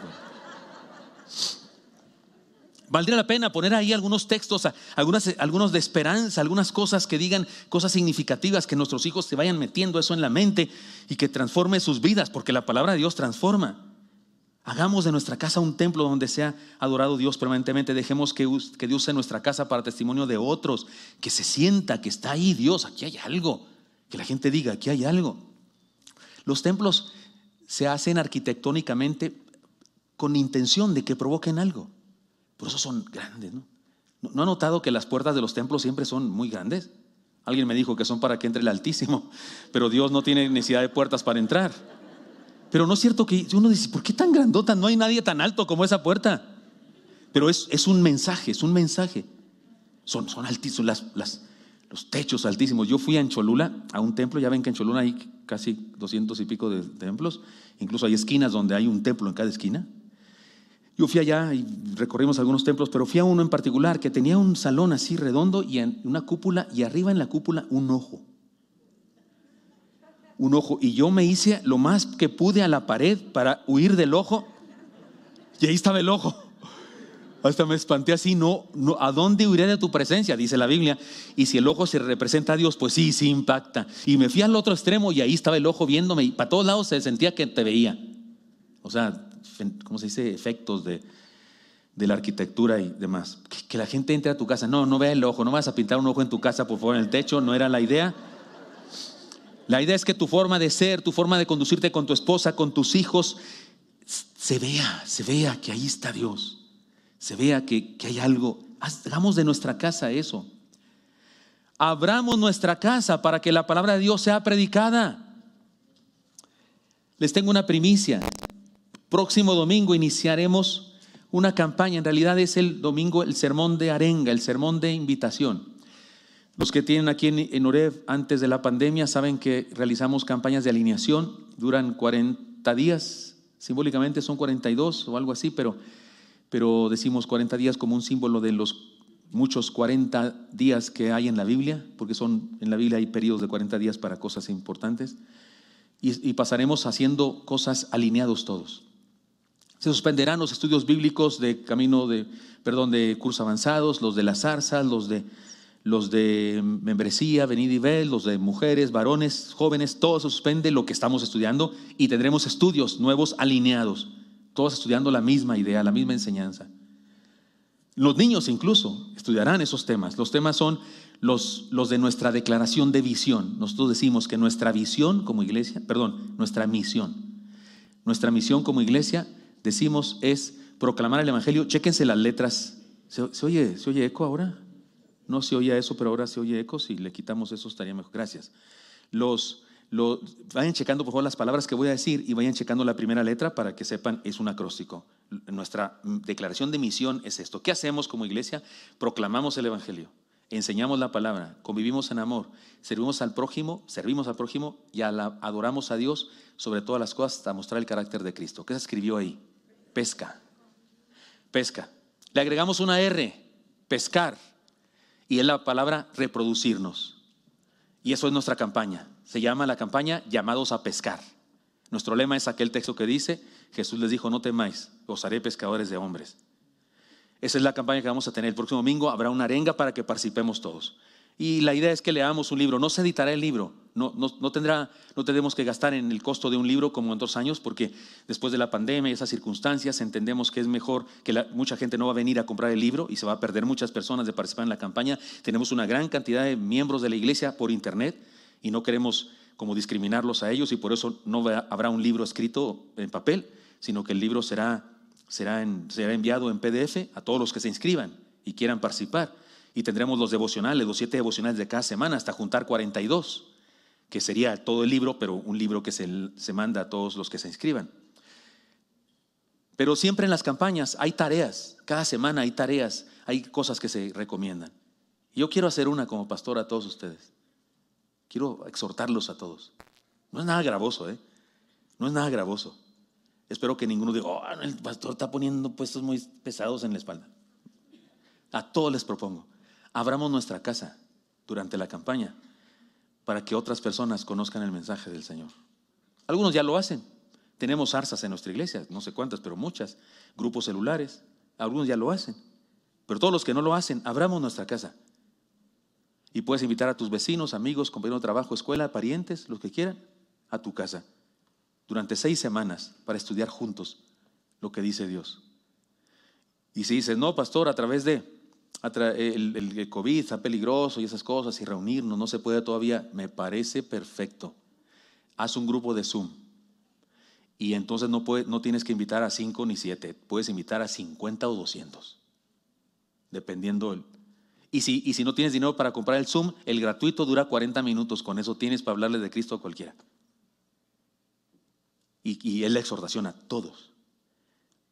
Valdría la pena poner ahí algunos textos, algunas, eh, algunos de esperanza, algunas cosas que digan cosas significativas, que nuestros hijos se vayan metiendo eso en la mente y que transforme sus vidas, porque la palabra de Dios transforma. Hagamos de nuestra casa un templo donde sea adorado Dios permanentemente. Dejemos que, que Dios sea nuestra casa para testimonio de otros. Que se sienta que está ahí Dios, aquí hay algo. Que la gente diga, aquí hay algo. Los templos se hacen arquitectónicamente con intención de que provoquen algo. Por eso son grandes, ¿no? ¿No ha notado que las puertas de los templos siempre son muy grandes? Alguien me dijo que son para que entre el Altísimo, pero Dios no tiene necesidad de puertas para entrar. Pero no es cierto que uno dice, ¿por qué tan grandota? No hay nadie tan alto como esa puerta. Pero es, un mensaje, es un mensaje. Son, son altísimos, las, los techos altísimos. Yo fui a Cholula a un templo, ya ven que en Cholula hay casi 200 y pico de templos, incluso hay esquinas donde hay un templo en cada esquina. Yo fui allá y recorrimos algunos templos, pero fui a uno en particular que tenía un salón así redondo y una cúpula y arriba en la cúpula un ojo. Un ojo. Y yo me hice lo más que pude a la pared para huir del ojo. Y ahí estaba el ojo. Hasta me espanté así, no, no, ¿a dónde huiré de tu presencia? Dice la Biblia. Y si el ojo se representa a Dios, pues sí, sí impacta. Y me fui al otro extremo y ahí estaba el ojo viéndome y para todos lados se sentía que te veía. O sea, ¿cómo se dice? Efectos de, la arquitectura y demás. Que, que, la gente entre a tu casa. No, no vea el ojo, no vas a pintar un ojo en tu casa, por favor, en el techo, no era la idea. La idea es que tu forma de ser, tu forma de conducirte con tu esposa, con tus hijos, se vea, se vea que ahí está Dios se vea que, hay algo. Hagamos de nuestra casa eso. Abramos nuestra casa para que la palabra de Dios sea predicada. Les tengo una primicia. Próximo domingo iniciaremos una campaña. En realidad es el domingo el sermón de arenga, el sermón de invitación. Los que tienen aquí en, en antes de la pandemia saben que realizamos campañas de alineación. Duran 40 días. Simbólicamente son 42 o algo así, pero pero decimos 40 días como un símbolo de los muchos 40 días que hay en la Biblia, porque son en la Biblia hay periodos de 40 días para cosas importantes, y, pasaremos haciendo cosas alineados todos. Se suspenderán los estudios bíblicos de camino de, perdón, de cursos avanzados, los de la zarza, los de los de membresía, venid y ver, los de mujeres, varones, jóvenes, todo se suspende lo que estamos estudiando y tendremos estudios nuevos alineados todos estudiando la misma idea, la misma enseñanza. Los niños incluso estudiarán esos temas. Los temas son los, los, de nuestra declaración de visión. Nosotros decimos que nuestra visión como iglesia, perdón, nuestra misión, nuestra misión como iglesia, decimos es proclamar el Evangelio. Chéquense las letras. ¿Se, oye, ¿se oye eco ahora? No se oía eso, pero ahora se oye eco. Si le quitamos eso estaría mejor. Gracias. Los, vayan checando por favor las palabras que voy a decir y vayan checando la primera letra para que sepan, es un acróstico. Nuestra declaración de misión es esto. ¿Qué hacemos como iglesia? Proclamamos el Evangelio, enseñamos la palabra, convivimos en amor, servimos al prójimo, servimos al prójimo y adoramos a Dios sobre todas las cosas hasta mostrar el carácter de Cristo. ¿Qué se escribió ahí? Pesca. Pesca. Le agregamos una R, pescar. Y es la palabra reproducirnos. Y eso es nuestra campaña se llama la campaña Llamados a Pescar. Nuestro lema es aquel texto que dice, Jesús les dijo, no temáis, os haré pescadores de hombres. Esa es la campaña que vamos a tener. El próximo domingo habrá una arenga para que participemos todos. Y la idea es que leamos un libro. No se editará el libro. No, no, tendrá, no tenemos que gastar en el costo de un libro como en dos años, porque después de la pandemia y esas circunstancias entendemos que es mejor que mucha gente no va a venir a comprar el libro y se va a perder muchas personas de participar en la campaña. Tenemos una gran cantidad de miembros de la iglesia por internet y no queremos como discriminarlos a ellos y por eso no habrá un libro escrito en papel, sino que el libro será, será, enviado en PDF a todos los que se inscriban y quieran participar. Y tendremos los devocionales, los siete devocionales de cada semana, hasta juntar 42, que sería todo el libro, pero un libro que se, se manda a todos los que se inscriban. Pero siempre en las campañas hay tareas, cada semana hay tareas, hay cosas que se recomiendan. Yo quiero hacer una como pastor a todos ustedes. Quiero exhortarlos a todos. No es nada gravoso, ¿eh? No es nada gravoso. Espero que ninguno diga, oh, el pastor está poniendo puestos muy pesados en la espalda. A todos les propongo, abramos nuestra casa durante la campaña para que otras personas conozcan el mensaje del Señor. Algunos ya lo hacen. Tenemos zarzas en nuestra iglesia, no sé cuántas, pero muchas, grupos celulares. Algunos ya lo hacen. Pero todos los que no lo hacen, abramos nuestra casa y puedes invitar a tus vecinos, amigos, compañeros de trabajo, escuela, parientes, los que quieran, a tu casa durante seis semanas para estudiar juntos lo que dice Dios. Y si dices, no, pastor, a través de el, COVID está peligroso y esas cosas, y reunirnos no se puede todavía, me parece perfecto. Haz un grupo de Zoom. Y entonces no, no tienes que invitar a cinco ni siete, puedes invitar a 50 o 200, dependiendo del y si, no tienes dinero para comprar el Zoom, el gratuito dura 40 minutos. Con eso tienes para hablarle de Cristo a cualquiera. Y, y es la exhortación a todos.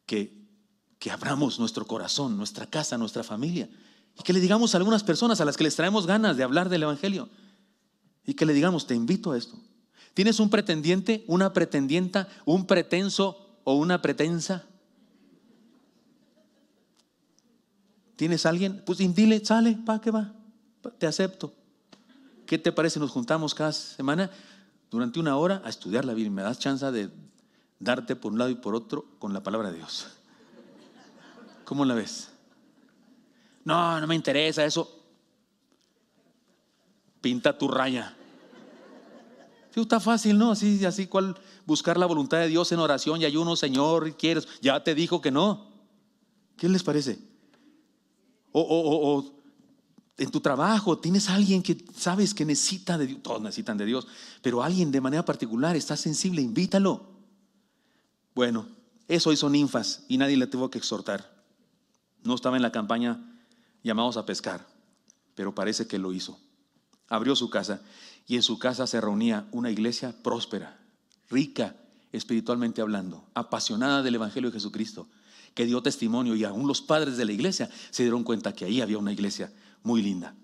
Que, que abramos nuestro corazón, nuestra casa, nuestra familia. Y que le digamos a algunas personas a las que les traemos ganas de hablar del Evangelio. Y que le digamos, te invito a esto. ¿Tienes un pretendiente, una pretendienta, un pretenso o una pretensa? ¿Tienes alguien? Pues dile, sale, pa, que va, te acepto. ¿Qué te parece? Nos juntamos cada semana durante una hora a estudiar la Biblia. Me das chance de darte por un lado y por otro con la palabra de Dios. ¿Cómo la ves? No, no me interesa eso. Pinta tu raya. está fácil, ¿no? Así, así, cual buscar la voluntad de Dios en oración y ayuno, Señor, quieres. Ya te dijo que no. ¿Qué les parece? o, en tu trabajo tienes alguien que sabes que necesita de Dios, todos necesitan de Dios, pero alguien de manera particular está sensible, invítalo. Bueno, eso hizo ninfas y nadie le tuvo que exhortar. No estaba en la campaña llamados a pescar, pero parece que lo hizo. Abrió su casa y en su casa se reunía una iglesia próspera, rica espiritualmente hablando, apasionada del Evangelio de Jesucristo que dio testimonio y aún los padres de la iglesia se dieron cuenta que ahí había una iglesia muy linda.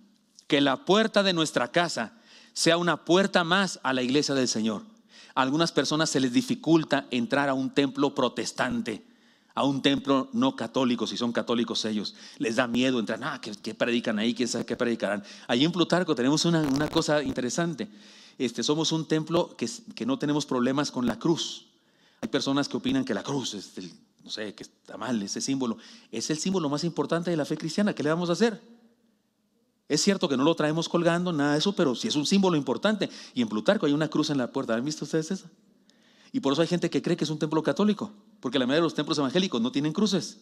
Que la puerta de nuestra casa sea una puerta más a la iglesia del Señor. A algunas personas se les dificulta entrar a un templo protestante, a un templo no católico, si son católicos ellos. Les da miedo entrar, ah, ¿qué, predican ahí? ¿Quién sabe qué predicarán? Allí en Plutarco tenemos una, una cosa interesante. Este, somos un templo que, que, no tenemos problemas con la cruz. Hay personas que opinan que la cruz es el no sé, que está mal ese símbolo, es el símbolo más importante de la fe cristiana. ¿Qué le vamos a hacer? Es cierto que no lo traemos colgando, nada de eso, pero sí es un símbolo importante. Y en Plutarco hay una cruz en la puerta. ¿Han visto ustedes eso? Y por eso hay gente que cree que es un templo católico, porque la mayoría de los templos evangélicos no tienen cruces.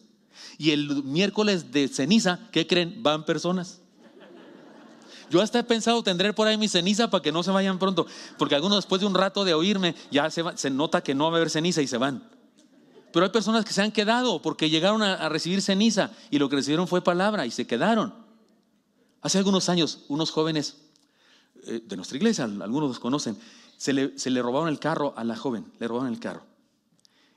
Y el miércoles de ceniza, ¿qué creen? Van personas. Yo hasta he pensado tendré por ahí mi ceniza para que no se vayan pronto, porque algunos después de un rato de oírme ya se, se nota que no va a haber ceniza y se van. Pero hay personas que se han quedado porque llegaron a, recibir ceniza y lo que recibieron fue palabra y se quedaron. Hace algunos años, unos jóvenes eh, de nuestra iglesia, algunos los conocen, se le, robaron el carro a la joven, le robaron el carro.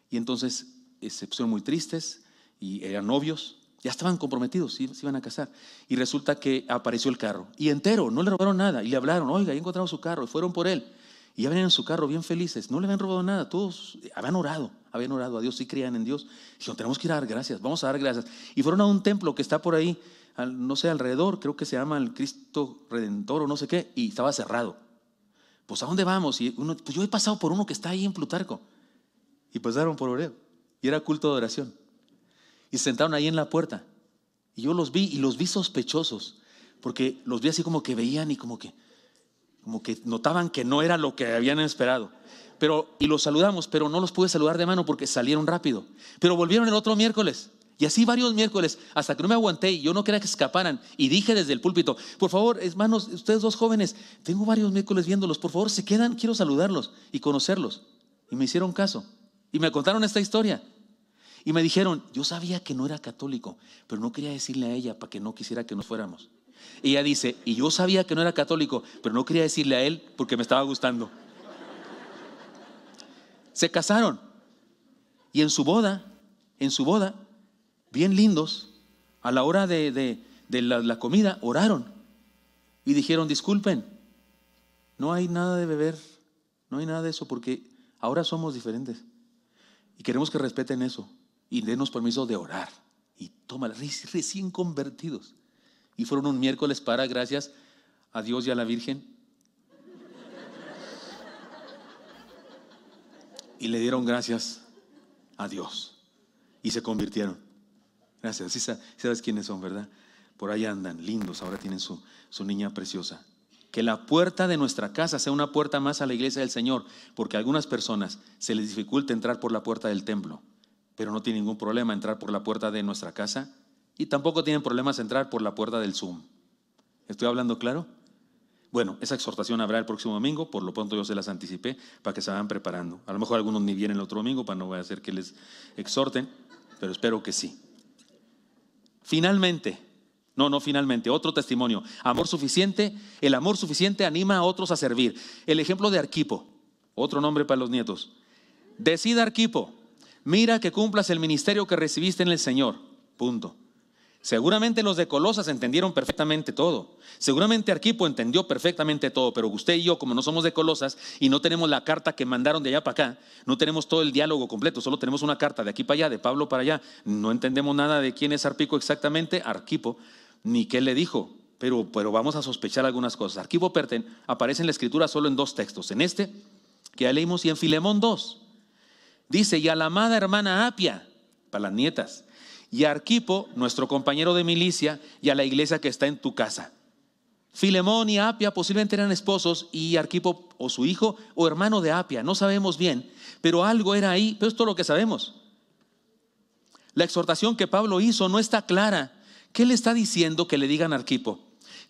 Y entonces eh, se pusieron muy tristes y eran novios, ya estaban comprometidos, se iban a casar. Y resulta que apareció el carro y entero, no le robaron nada. Y le hablaron, oiga, ahí encontramos su carro y fueron por él. Y ya venían en su carro bien felices, no le habían robado nada, todos eh, habían orado, habían orado a Dios y creían en Dios. Dijeron, tenemos que ir a dar gracias, vamos a dar gracias. Y fueron a un templo que está por ahí, no sé, alrededor, creo que se llama el Cristo Redentor o no sé qué, y estaba cerrado. Pues a dónde vamos? Y uno, pues yo he pasado por uno que está ahí en Plutarco. Y pasaron por Oreo. Y era culto de oración. Y se sentaron ahí en la puerta. Y yo los vi y los vi sospechosos, porque los vi así como que veían y como que como que notaban que no era lo que habían esperado. Pero, y los saludamos, pero no los pude saludar de mano porque salieron rápido. Pero volvieron el otro miércoles. Y así varios miércoles, hasta que no me aguanté y yo no quería que escaparan. Y dije desde el púlpito, por favor, hermanos, ustedes dos jóvenes, tengo varios miércoles viéndolos, por favor, se quedan, quiero saludarlos y conocerlos. Y me hicieron caso. Y me contaron esta historia. Y me dijeron, yo sabía que no era católico, pero no quería decirle a ella para que no quisiera que nos fuéramos ella dice, y yo sabía que no era católico, pero no quería decirle a él porque me estaba gustando. Se casaron. Y en su boda, en su boda, bien lindos, a la hora de, la, la comida, oraron. Y dijeron, disculpen, no hay nada de beber, no hay nada de eso, porque ahora somos diferentes. Y queremos que respeten eso y denos permiso de orar. Y toma, recién convertidos y fueron un miércoles para, gracias a Dios y a la Virgen. Y le dieron gracias a Dios y se convirtieron. Gracias, sí sabes quiénes son, ¿verdad? Por ahí andan, lindos, ahora tienen su, su niña preciosa. Que la puerta de nuestra casa sea una puerta más a la iglesia del Señor, porque a algunas personas se les dificulta entrar por la puerta del templo, pero no tiene ningún problema entrar por la puerta de nuestra casa y tampoco tienen problemas entrar por la puerta del Zoom. ¿Estoy hablando claro? Bueno, esa exhortación habrá el próximo domingo, por lo pronto yo se las anticipé para que se vayan preparando. A lo mejor algunos ni vienen el otro domingo para no voy a hacer que les exhorten, pero espero que sí. Finalmente, no, no finalmente, otro testimonio. Amor suficiente, el amor suficiente anima a otros a servir. El ejemplo de Arquipo, otro nombre para los nietos. Decida Arquipo, mira que cumplas el ministerio que recibiste en el Señor. Punto. Seguramente los de Colosas entendieron perfectamente todo. Seguramente Arquipo entendió perfectamente todo, pero usted y yo, como no somos de Colosas y no tenemos la carta que mandaron de allá para acá, no tenemos todo el diálogo completo, solo tenemos una carta de aquí para allá, de Pablo para allá. No entendemos nada de quién es Arpico exactamente, Arquipo, ni qué le dijo, pero, pero vamos a sospechar algunas cosas. Arquipo Perten aparece en la escritura solo en dos textos, en este que ya leímos y en Filemón 2. Dice, y a la amada hermana Apia, para las nietas, y a Arquipo, nuestro compañero de milicia, y a la iglesia que está en tu casa. Filemón y Apia posiblemente eran esposos y Arquipo o su hijo o hermano de Apia, no sabemos bien, pero algo era ahí, pero es lo que sabemos. La exhortación que Pablo hizo no está clara. ¿Qué le está diciendo que le digan a Arquipo?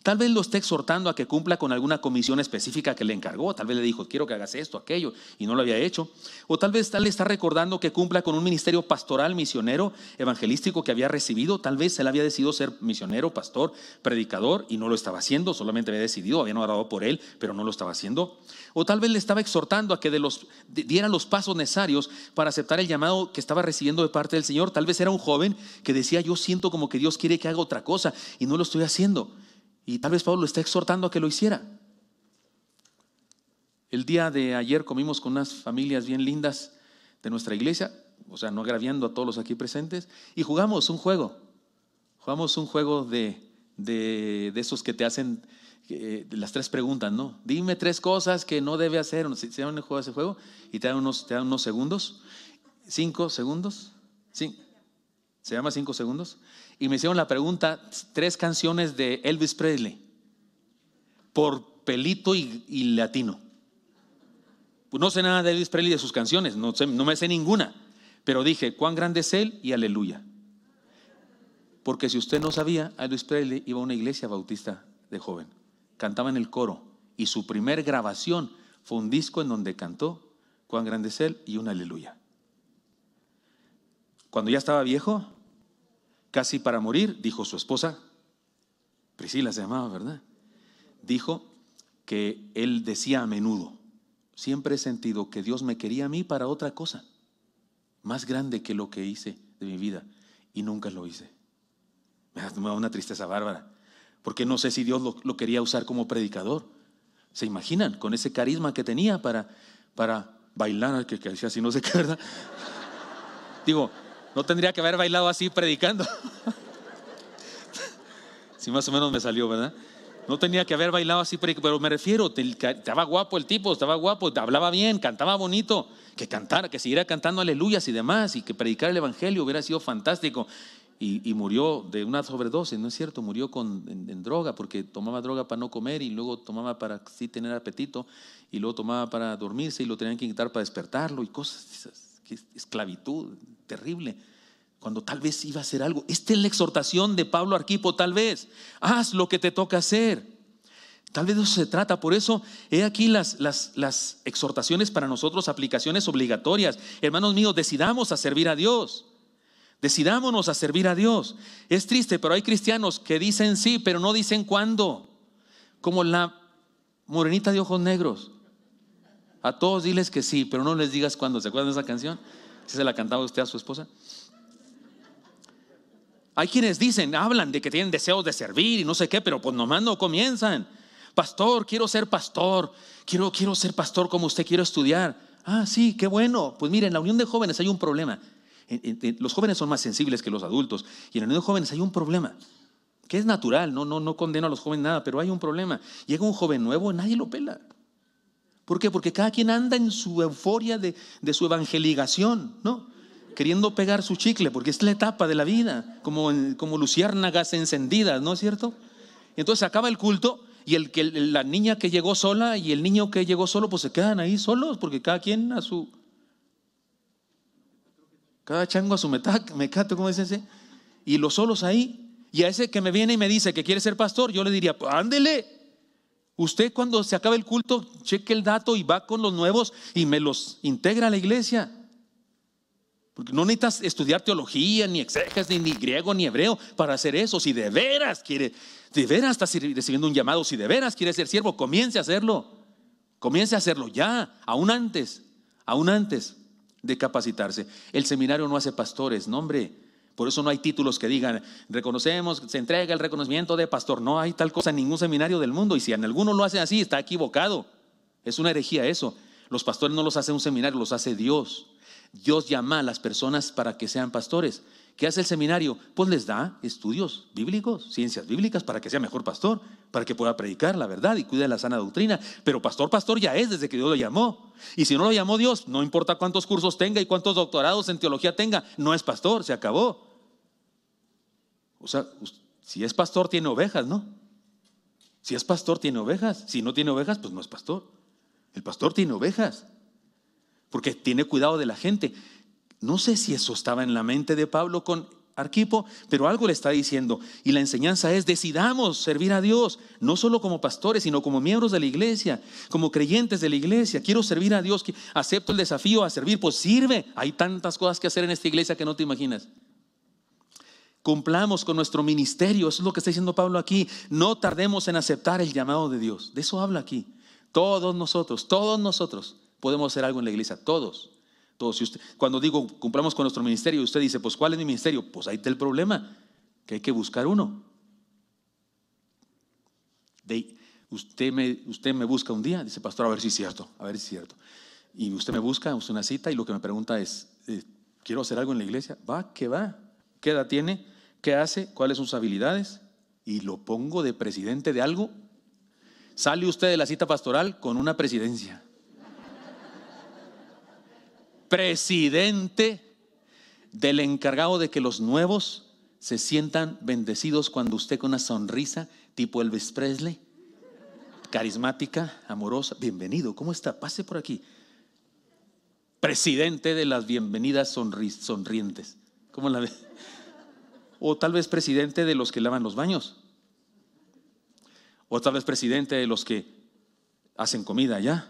Tal vez lo esté exhortando a que cumpla con alguna comisión específica que le encargó. Tal vez le dijo, quiero que hagas esto, aquello, y no lo había hecho. O tal vez le está recordando que cumpla con un ministerio pastoral, misionero, evangelístico que había recibido. Tal vez él había decidido ser misionero, pastor, predicador, y no lo estaba haciendo. Solamente había decidido, habían orado por él, pero no lo estaba haciendo. O tal vez le estaba exhortando a que diera los pasos necesarios para aceptar el llamado que estaba recibiendo de parte del Señor. Tal vez era un joven que decía, yo siento como que Dios quiere que haga otra cosa, y no lo estoy haciendo. Y tal vez Pablo está exhortando a que lo hiciera. El día de ayer comimos con unas familias bien lindas de nuestra iglesia, o sea, no agraviando a todos los aquí presentes, y jugamos un juego. Jugamos un juego de, de, de esos que te hacen eh, las tres preguntas, ¿no? Dime tres cosas que no debe hacer. ¿Se, se llama juego ese juego? Y te dan unos, te dan unos segundos. ¿Cinco segundos? ¿Sí? ¿Se llama cinco segundos? y me hicieron la pregunta, tres canciones de Elvis Presley, por pelito y, latino. Pues no sé nada de Elvis Presley de sus canciones, no, me sé ninguna, pero dije, cuán grande es Él y aleluya. Porque si usted no sabía, Elvis Presley iba a una iglesia bautista de joven, cantaba en el coro y su primer grabación fue un disco en donde cantó cuán grande es Él y un aleluya. Cuando ya estaba viejo, Casi para morir, dijo su esposa, Priscila se llamaba, ¿verdad? Dijo que él decía a menudo, siempre he sentido que Dios me quería a mí para otra cosa, más grande que lo que hice de mi vida, y nunca lo hice. Me da una tristeza bárbara, porque no sé si Dios lo, quería usar como predicador. ¿Se imaginan? Con ese carisma que tenía para, para bailar, que, decía así no sé qué, ¿verdad? Digo, no tendría que haber bailado así predicando. Si más o menos me salió, ¿verdad? No tenía que haber bailado así, pero me refiero, estaba guapo el tipo, estaba guapo, hablaba bien, cantaba bonito, que cantara, que siguiera cantando aleluyas y demás, y que predicar el evangelio hubiera sido fantástico. Y, murió de una sobredosis, ¿no es cierto? Murió con, en, droga, porque tomaba droga para no comer y luego tomaba para sí tener apetito, y luego tomaba para dormirse y lo tenían que quitar para despertarlo y cosas esclavitud terrible, cuando tal vez iba a hacer algo. Esta es la exhortación de Pablo Arquipo, tal vez, haz lo que te toca hacer. Tal vez de eso se trata, por eso he aquí las, las, las exhortaciones para nosotros, aplicaciones obligatorias. Hermanos míos, decidamos a servir a Dios. Decidámonos a servir a Dios. Es triste, pero hay cristianos que dicen sí, pero no dicen cuándo. Como la morenita de ojos negros. A todos diles que sí, pero no les digas cuándo. ¿Se acuerdan de esa canción? Si se la cantaba usted a su esposa? Hay quienes dicen, hablan de que tienen deseos de servir y no sé qué, pero pues nomás no comienzan. Pastor, quiero ser pastor. Quiero, quiero ser pastor como usted, quiero estudiar. Ah, sí, qué bueno. Pues miren, en la unión de jóvenes hay un problema. Los jóvenes son más sensibles que los adultos. Y en la unión de jóvenes hay un problema que es natural, no, no, no condeno a los jóvenes nada, pero hay un problema. Llega un joven nuevo, y nadie lo pela. ¿Por qué? Porque cada quien anda en su euforia de, su evangelización, ¿no? Queriendo pegar su chicle, porque es la etapa de la vida, como, como luciérnagas encendidas, ¿no es cierto? Entonces acaba el culto y el que la niña que llegó sola y el niño que llegó solo, pues se quedan ahí solos, porque cada quien a su. Cada chango a su metac, mecato, ¿cómo dicen ese? Y los solos ahí. Y a ese que me viene y me dice que quiere ser pastor, yo le diría, pues ándele, Usted cuando se acabe el culto, cheque el dato y va con los nuevos y me los integra a la iglesia. Porque no necesitas estudiar teología, ni exégesis, ni, griego, ni hebreo para hacer eso. Si de veras quiere, de veras está recibiendo un llamado, si de veras quiere ser siervo, comience a hacerlo. Comience a hacerlo ya, aún antes, aún antes de capacitarse. El seminario no hace pastores, no hombre. Por eso no hay títulos que digan, reconocemos, se entrega el reconocimiento de pastor. No hay tal cosa en ningún seminario del mundo. Y si en alguno lo hace así, está equivocado. Es una herejía eso. Los pastores no los hace un seminario, los hace Dios. Dios llama a las personas para que sean pastores. ¿Qué hace el seminario? Pues les da estudios bíblicos, ciencias bíblicas, para que sea mejor pastor, para que pueda predicar la verdad y cuide la sana doctrina. Pero pastor, pastor ya es desde que Dios lo llamó. Y si no lo llamó Dios, no importa cuántos cursos tenga y cuántos doctorados en teología tenga, no es pastor, se acabó. O sea, si es pastor tiene ovejas, ¿no? Si es pastor tiene ovejas. Si no tiene ovejas, pues no es pastor. El pastor tiene ovejas. Porque tiene cuidado de la gente. No sé si eso estaba en la mente de Pablo con Arquipo, pero algo le está diciendo. Y la enseñanza es, decidamos servir a Dios, no solo como pastores, sino como miembros de la iglesia, como creyentes de la iglesia. Quiero servir a Dios, acepto el desafío a servir, pues sirve. Hay tantas cosas que hacer en esta iglesia que no te imaginas. Cumplamos con nuestro ministerio, eso es lo que está diciendo Pablo aquí. No tardemos en aceptar el llamado de Dios. De eso habla aquí. Todos nosotros, todos nosotros podemos hacer algo en la iglesia, todos. Todos. cuando digo cumplamos con nuestro ministerio, usted dice, pues ¿cuál es mi ministerio? Pues ahí está el problema, que hay que buscar uno. De, usted, me, usted me busca un día, dice, pastor, a ver si es cierto, a ver si es cierto. Y usted me busca, usted una cita y lo que me pregunta es, eh, quiero hacer algo en la iglesia, va, que va, ¿qué edad tiene? qué hace, cuáles son sus habilidades y lo pongo de presidente de algo. Sale usted de la cita pastoral con una presidencia. presidente del encargado de que los nuevos se sientan bendecidos cuando usted con una sonrisa tipo Elvis Presley, carismática, amorosa, bienvenido, ¿cómo está? Pase por aquí. Presidente de las bienvenidas sonrientes. ¿Cómo la ve? o tal vez presidente de los que lavan los baños, o tal vez presidente de los que hacen comida allá.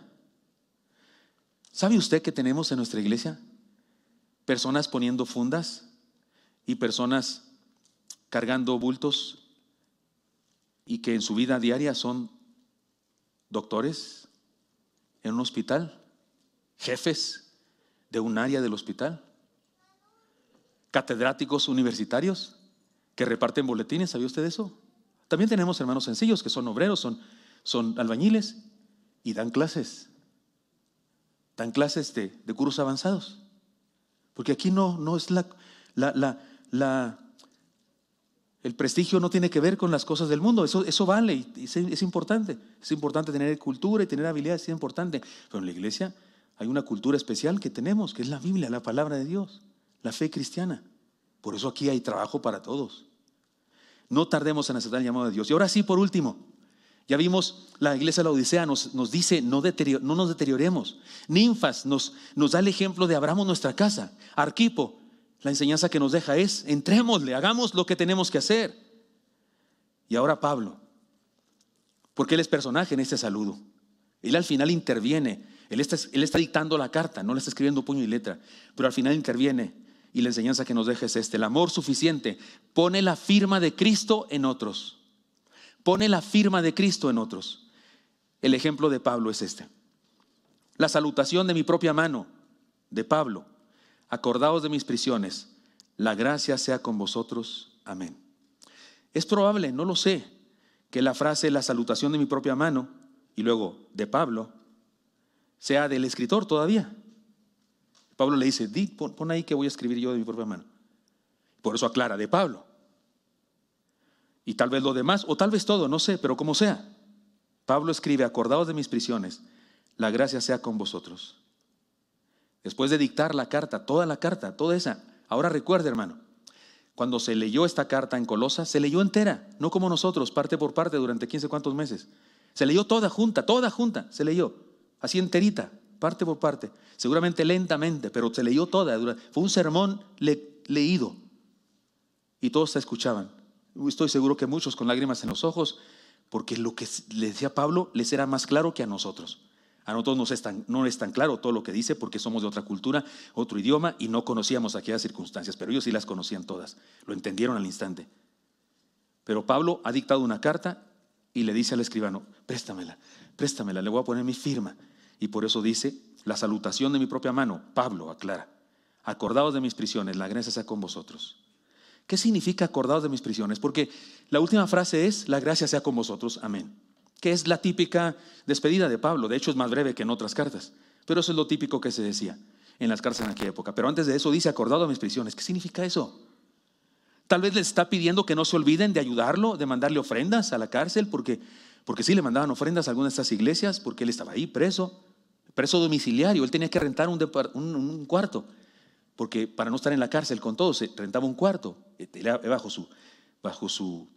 ¿Sabe usted que tenemos en nuestra iglesia personas poniendo fundas y personas cargando bultos y que en su vida diaria son doctores en un hospital, jefes de un área del hospital, catedráticos universitarios? que reparten boletines, ¿sabía usted eso? También tenemos hermanos sencillos que son obreros, son, son albañiles y dan clases. Dan clases de, de cursos avanzados. Porque aquí no, no es la, la, la, El prestigio no tiene que ver con las cosas del mundo. Eso, eso vale y es importante. Es importante tener cultura y tener habilidades, es importante. Pero en la iglesia hay una cultura especial que tenemos, que es la Biblia, la palabra de Dios, la fe cristiana. Por eso aquí hay trabajo para todos. No tardemos en aceptar el llamado de Dios. Y ahora sí, por último, ya vimos, la iglesia de la Odisea nos, nos dice, no, no, nos deterioremos. Ninfas nos, nos da el ejemplo de abramos nuestra casa. Arquipo, la enseñanza que nos deja es, entrémosle, hagamos lo que tenemos que hacer. Y ahora Pablo, porque él es personaje en este saludo. Él al final interviene. Él está, él está dictando la carta, no la está escribiendo puño y letra, pero al final interviene y la enseñanza que nos deja es este, el amor suficiente pone la firma de Cristo en otros. Pone la firma de Cristo en otros. El ejemplo de Pablo es este. La salutación de mi propia mano, de Pablo. Acordaos de mis prisiones. La gracia sea con vosotros. Amén. Es probable, no lo sé, que la frase la salutación de mi propia mano y luego de Pablo sea del escritor todavía. Pablo le dice, pon, ahí que voy a escribir yo de mi propia mano. Por eso aclara, de Pablo. Y tal vez lo demás, o tal vez todo, no sé, pero como sea. Pablo escribe, acordados de mis prisiones, la gracia sea con vosotros. Después de dictar la carta, toda la carta, toda esa, ahora recuerde hermano, cuando se leyó esta carta en Colosa, se leyó entera, no como nosotros, parte por parte, durante 15 cuantos meses. Se leyó toda junta, toda junta, se leyó, así enterita parte por parte, seguramente lentamente, pero se leyó toda. Fue un sermón leído y todos se escuchaban. Estoy seguro que muchos con lágrimas en los ojos, porque lo que le decía Pablo les era más claro que a nosotros. A nosotros nos no es tan claro todo lo que dice porque somos de otra cultura, otro idioma y no conocíamos aquellas circunstancias, pero ellos sí las conocían todas, lo entendieron al instante. Pero Pablo ha dictado una carta y le dice al escribano, préstamela, préstamela, le voy a poner mi firma y por eso dice, la salutación de mi propia mano, Pablo aclara, acordados de mis prisiones, la gracia sea con vosotros. ¿Qué significa acordados de mis prisiones? Porque la última frase es, la gracia sea con vosotros, amén. Que es la típica despedida de Pablo, de hecho es más breve que en otras cartas, pero eso es lo típico que se decía en las cárceles en aquella época. Pero antes de eso dice, acordados de mis prisiones. ¿Qué significa eso? Tal vez le está pidiendo que no se olviden de ayudarlo, de mandarle ofrendas a la cárcel, porque, porque sí le mandaban ofrendas a algunas de estas iglesias, porque él estaba ahí preso preso domiciliario. Él tenía que rentar un, cuarto, porque para no estar en la cárcel con todos, rentaba un cuarto. E-, bajo su, bajo su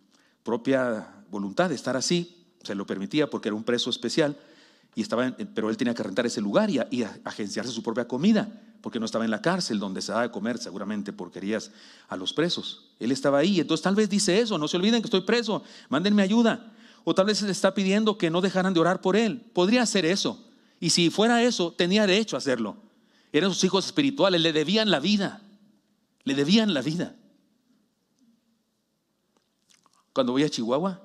propia voluntad de estar así, se lo permitía porque era un preso especial, y estaba pero él tenía que rentar ese lugar y, agenciarse su propia comida, porque no estaba en la cárcel donde se daba de comer seguramente porquerías a los presos. Él estaba ahí, entonces tal vez dice eso, no se olviden que estoy preso, mándenme ayuda. O tal vez se le está pidiendo que no dejaran de orar por él. Podría hacer eso, y si fuera eso, tenía derecho a hacerlo. Eran sus hijos espirituales, le debían la vida. Le debían la vida. Cuando voy a Chihuahua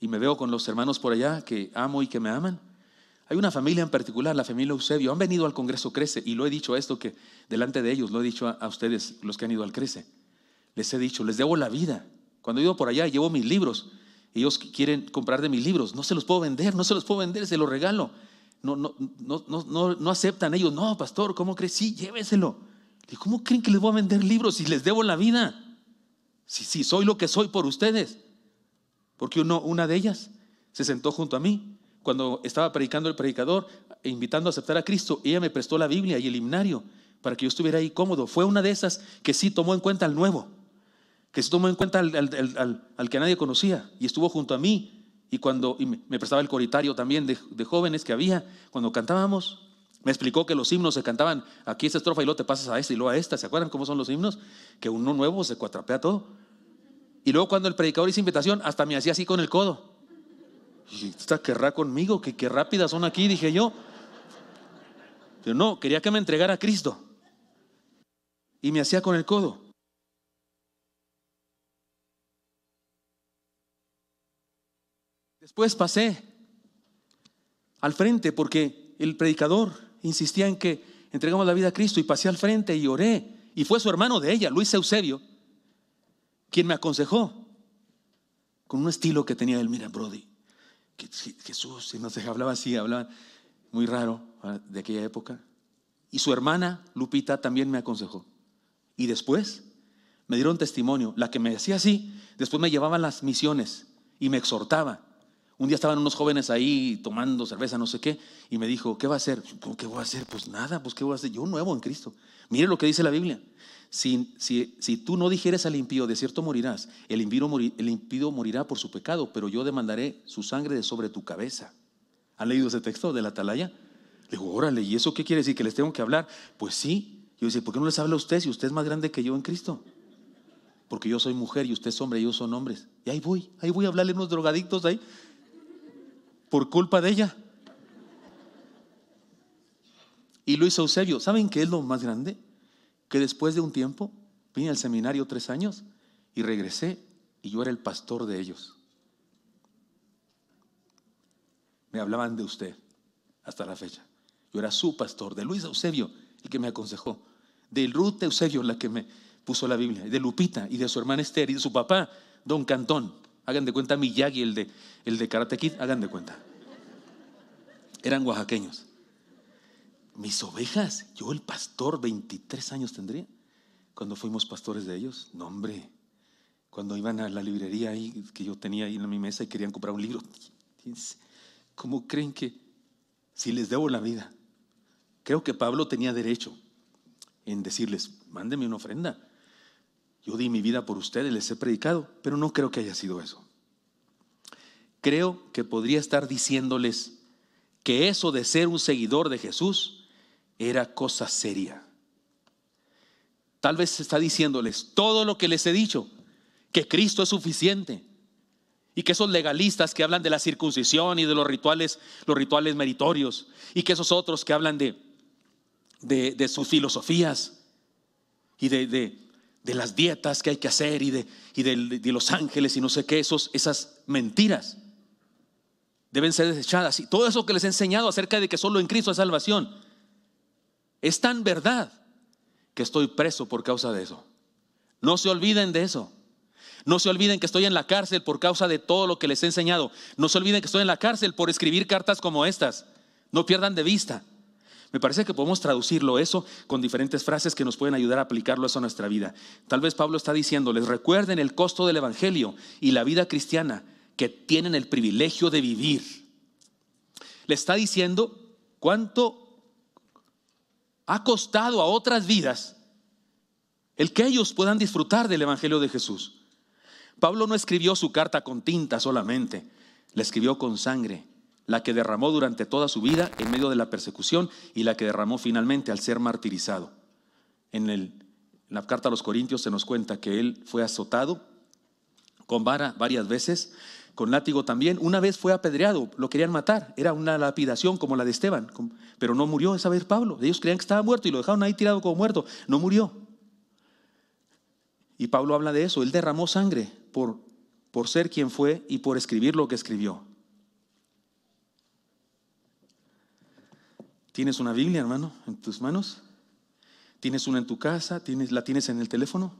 y me veo con los hermanos por allá que amo y que me aman, hay una familia en particular, la familia Eusebio. Han venido al Congreso Crece y lo he dicho esto que delante de ellos, lo he dicho a, ustedes, los que han ido al Crece. Les he dicho, les debo la vida. Cuando he ido por allá, llevo mis libros. Ellos quieren comprar de mis libros. No se los puedo vender, no se los puedo vender, se los regalo no, no, no, aceptan ellos. No, pastor, ¿cómo crees? Sí, lléveselo. ¿Cómo creen que les voy a vender libros si les debo la vida? Si, sí soy lo que soy por ustedes. Porque una de ellas se sentó junto a mí cuando estaba predicando el predicador, invitando a aceptar a Cristo. Ella me prestó la Biblia y el himnario para que yo estuviera ahí cómodo. Fue una de esas que sí tomó en cuenta al nuevo, que sí tomó en cuenta al que nadie conocía y estuvo junto a mí y cuando me prestaba el coritario también de, jóvenes que había, cuando cantábamos, me explicó que los himnos se cantaban aquí esta estrofa y luego te pasas a esta y luego a esta. ¿Se acuerdan cómo son los himnos? Que uno nuevo se cuatrapea todo. Y luego cuando el predicador hizo invitación, hasta me hacía así con el codo. Está querrá conmigo, que qué rápidas son aquí, dije yo. Pero no, quería que me entregara a Cristo. Y me hacía con el codo. Después pasé al frente porque el predicador insistía en que entregamos la vida a Cristo y pasé al frente y oré. Y fue su hermano de ella, Luis Eusebio, quien me aconsejó con un estilo que tenía él. Mira, Brody, que, Jesús, si no sé, hablaba así, hablaba muy raro ah, de aquella época. Y su hermana, Lupita, también me aconsejó. Y después me dieron testimonio. La que me decía así, después me llevaba las misiones y me exhortaba. Un día estaban unos jóvenes ahí tomando cerveza, no sé qué, y me dijo, ¿qué va a hacer? ¿Qué voy a hacer? Pues nada, pues ¿qué voy a hacer? Yo nuevo en Cristo. Mire lo que dice la Biblia. Si, si, tú no dijeres al impío, de cierto morirás, el impío, el morirá por su pecado, pero yo demandaré su sangre de sobre tu cabeza. ¿Han leído ese texto de la atalaya? Le digo, órale, ¿y eso qué quiere decir? ¿Que les tengo que hablar? Pues sí. Yo dice: ¿por qué no les habla a usted si usted es más grande que yo en Cristo? Porque yo soy mujer y usted es hombre y yo son hombres. Y ahí voy, ahí voy a hablarle a unos drogadictos ahí por culpa de ella. Y Luis Eusebio, ¿saben qué es lo más grande? Que después de un tiempo vine al seminario tres años y regresé y yo era el pastor de ellos. Me hablaban de usted hasta la fecha. Yo era su pastor, de Luis Eusebio, el que me aconsejó, de Ruth Eusebio, la que me puso la Biblia, de Lupita y de su hermana Esther y de su papá, don Cantón. Hagan de cuenta Miyagi, el de, el de Karate Kid, hagan de cuenta. Eran oaxaqueños. Mis ovejas, yo el pastor, 23 años tendría, cuando fuimos pastores de ellos. No, hombre, cuando iban a la librería ahí, que yo tenía ahí en mi mesa y querían comprar un libro. ¿Cómo creen que si les debo la vida? Creo que Pablo tenía derecho en decirles, mándeme una ofrenda. Yo di mi vida por ustedes, les he predicado, pero no creo que haya sido eso. Creo que podría estar diciéndoles que eso de ser un seguidor de Jesús era cosa seria. Tal vez está diciéndoles todo lo que les he dicho, que Cristo es suficiente y que esos legalistas que hablan de la circuncisión y de los rituales, los rituales meritorios y que esos otros que hablan de, de, sus filosofías y de de las dietas que hay que hacer y de, de, los ángeles y no sé qué, esos, esas mentiras deben ser desechadas. Y todo eso que les he enseñado acerca de que solo en Cristo hay salvación, es tan verdad que estoy preso por causa de eso. No se olviden de eso. No se olviden que estoy en la cárcel por causa de todo lo que les he enseñado. No se olviden que estoy en la cárcel por escribir cartas como estas. No pierdan de vista. Me parece que podemos traducirlo eso con diferentes frases que nos pueden ayudar a aplicarlo a nuestra vida. Tal vez Pablo está diciendo les recuerden el costo del Evangelio y la vida cristiana que tienen el privilegio de vivir. Le está diciendo cuánto ha costado a otras vidas el que ellos puedan disfrutar del Evangelio de Jesús. Pablo no escribió su carta con tinta solamente, la escribió con sangre, la que derramó durante toda su vida en medio de la persecución y la que derramó finalmente al ser martirizado. En, la carta a los Corintios se nos cuenta que él fue azotado con vara varias veces, con látigo también. Una vez fue apedreado, lo querían matar. Era una lapidación como la de Esteban, pero no murió esa vez Pablo. Ellos creían que estaba muerto y lo dejaron ahí tirado como muerto. No murió. Y Pablo habla de eso. Él derramó sangre por, por ser quien fue y por escribir lo que escribió. ¿Tienes una Biblia, hermano, en tus manos? ¿Tienes una en tu casa? ¿Tienes, ¿La tienes en el teléfono?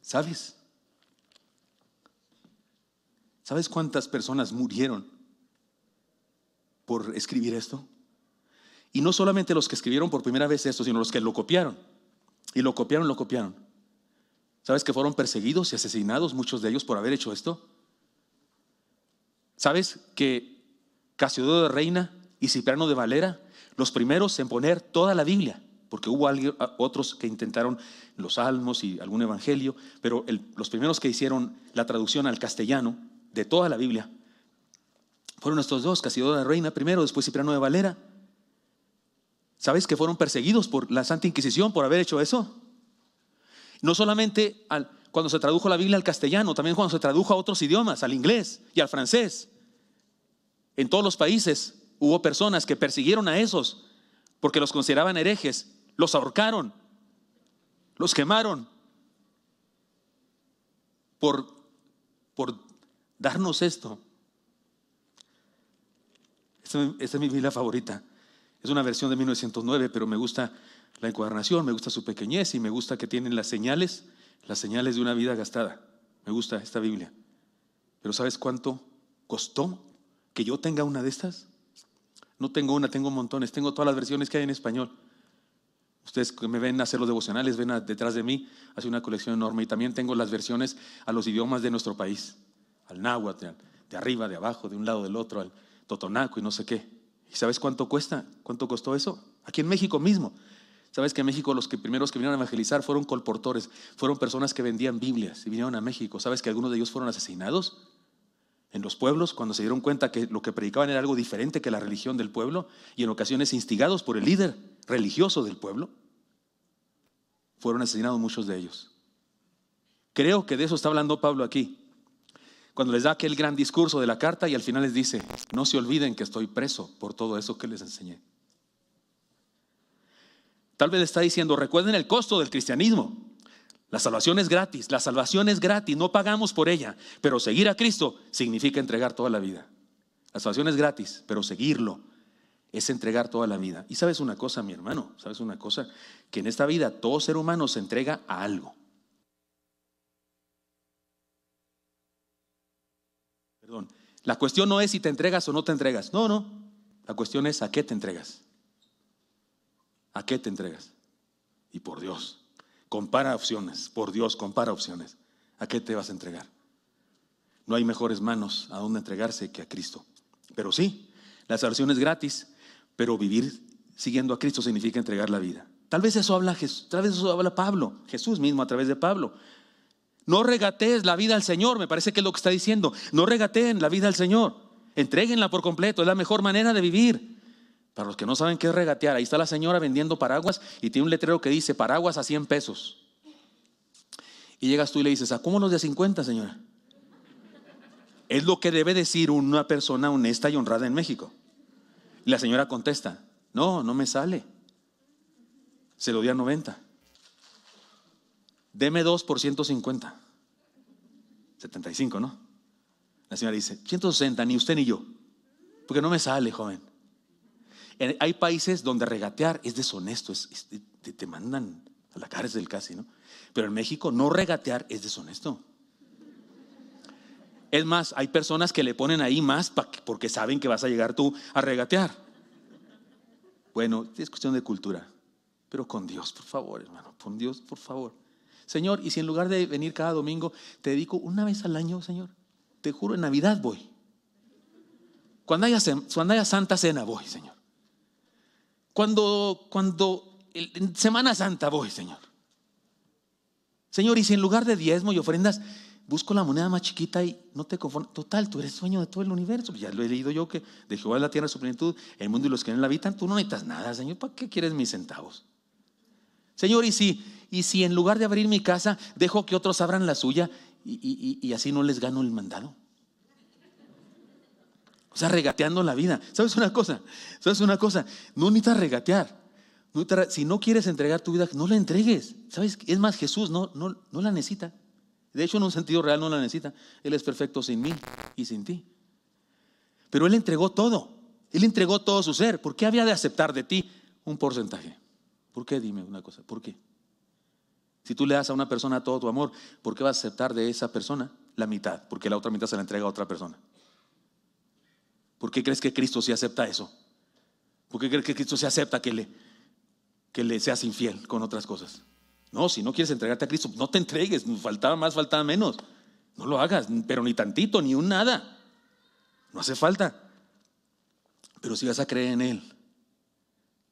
¿Sabes? ¿Sabes cuántas personas murieron por escribir esto? Y no solamente los que escribieron por primera vez esto, sino los que lo copiaron. Y lo copiaron, lo copiaron. ¿Sabes que fueron perseguidos y asesinados muchos de ellos por haber hecho esto? ¿Sabes que Casiodoro de Reina y Cipriano de Valera los primeros en poner toda la Biblia, porque hubo otros que intentaron los salmos y algún evangelio, pero los primeros que hicieron la traducción al castellano de toda la Biblia fueron estos dos, Casiodoro de Reina primero, después Cipriano de Valera. ¿Sabes que fueron perseguidos por la Santa Inquisición por haber hecho eso? No solamente al, cuando se tradujo la Biblia al castellano, también cuando se tradujo a otros idiomas, al inglés y al francés, en todos los países hubo personas que persiguieron a esos porque los consideraban herejes, los ahorcaron, los quemaron por, por darnos esto. Esta, es mi Biblia favorita. Es una versión de 1909, pero me gusta la encuadernación, me gusta su pequeñez y me gusta que tienen las señales, las señales de una vida gastada. Me gusta esta Biblia. Pero ¿sabes cuánto costó que yo tenga una de estas? No tengo una, tengo montones, tengo todas las versiones que hay en español. Ustedes que me ven hacer los devocionales, ven detrás de mí, hace una colección enorme. Y también tengo las versiones a los idiomas de nuestro país, al náhuatl, de arriba, de abajo, de un lado, del otro, al totonaco y no sé qué. ¿Y sabes cuánto cuesta? ¿Cuánto costó eso? Aquí en México mismo. Sabes que en México los primeros que vinieron a evangelizar fueron colportores, fueron personas que vendían Biblias y vinieron a México. ¿Sabes que algunos de ellos fueron asesinados? en los pueblos, cuando se dieron cuenta que lo que predicaban era algo diferente que la religión del pueblo, y en ocasiones instigados por el líder religioso del pueblo, fueron asesinados muchos de ellos. Creo que de eso está hablando Pablo aquí, cuando les da aquel gran discurso de la carta y al final les dice, no se olviden que estoy preso por todo eso que les enseñé. Tal vez está diciendo, recuerden el costo del cristianismo. La salvación es gratis, la salvación es gratis, no pagamos por ella, pero seguir a Cristo significa entregar toda la vida. La salvación es gratis, pero seguirlo es entregar toda la vida. Y sabes una cosa, mi hermano, sabes una cosa, que en esta vida todo ser humano se entrega a algo. Perdón, la cuestión no es si te entregas o no te entregas, no, no, la cuestión es a qué te entregas. ¿A qué te entregas? Y por Dios, Compara opciones, por Dios, compara opciones. ¿A qué te vas a entregar? No hay mejores manos a donde entregarse que a Cristo. Pero sí, la salvación es gratis, pero vivir siguiendo a Cristo significa entregar la vida. Tal vez eso habla Jesús, tal vez eso habla Pablo, Jesús mismo a través de Pablo. No regatees la vida al Señor, me parece que es lo que está diciendo. No regateen la vida al Señor. entreguenla por completo, es la mejor manera de vivir. Para los que no saben qué es regatear, ahí está la señora vendiendo paraguas y tiene un letrero que dice paraguas a 100 pesos. Y llegas tú y le dices, cómo ¿A los de 50, señora. Es lo que debe decir una persona honesta y honrada en México. Y la señora contesta, no, no me sale. Se lo di a 90. Deme 2 por 150. 75, ¿no? La señora dice, 160, ni usted ni yo. Porque no me sale, joven hay países donde regatear es deshonesto, te, mandan a la cárcel casi, ¿no? Pero en México no regatear es deshonesto. Es más, hay personas que le ponen ahí más porque saben que vas a llegar tú a regatear. Bueno, es cuestión de cultura, pero con Dios, por favor, hermano, con Dios, por favor. Señor, y si en lugar de venir cada domingo, te dedico una vez al año, Señor, te juro, en Navidad voy. Cuando cuando haya Santa Cena voy, Señor. Cuando, cuando, en Semana Santa voy, Señor. Señor, y si en lugar de diezmo y ofrendas, busco la moneda más chiquita y no te conformes. Total, tú eres sueño de todo el universo. Ya lo he leído yo que de Jehová la tierra su plenitud, el mundo y los que en la habitan. Tú no necesitas nada, Señor. ¿Para qué quieres mis centavos? Señor, y si, y si en lugar de abrir mi casa, dejo que otros abran la suya y así no les gano el mandado. O sea, regateando la vida. ¿Sabes una cosa? ¿Sabes una cosa? No necesitas regatear. si no quieres entregar tu vida, no la entregues. ¿Sabes? Es más, Jesús no, no, no la necesita. De hecho, en un sentido real no la necesita. Él es perfecto sin mí y sin ti. Pero Él entregó todo. Él entregó todo su ser. ¿Por qué había de aceptar de ti un porcentaje? ¿Por qué? Dime una cosa. ¿Por qué? Si tú le das a una persona todo tu amor, ¿por qué vas a aceptar de esa persona la mitad? Porque la otra mitad se la entrega a otra persona. ¿Por qué crees que Cristo sí acepta eso? ¿Por qué crees que Cristo sí acepta que le, que le seas infiel con otras cosas? No, si no quieres entregarte a Cristo, no te entregues, faltaba más, faltaba menos. No lo hagas, pero ni tantito, ni un nada. No hace falta. Pero si vas a creer en Él,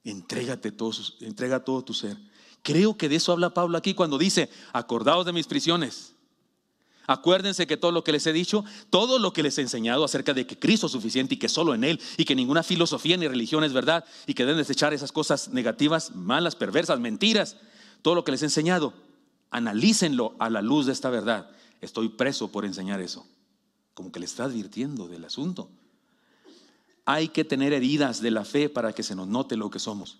entrégate todo, entrega todo tu ser. Creo que de eso habla Pablo aquí cuando dice, acordaos de mis prisiones. Acuérdense que todo lo que les he dicho, todo lo que les he enseñado acerca de que Cristo es suficiente y que solo en Él y que ninguna filosofía ni religión es verdad y que deben desechar esas cosas negativas, malas, perversas, mentiras, todo lo que les he enseñado, analícenlo a la luz de esta verdad. Estoy preso por enseñar eso. Como que le está advirtiendo del asunto. Hay que tener heridas de la fe para que se nos note lo que somos.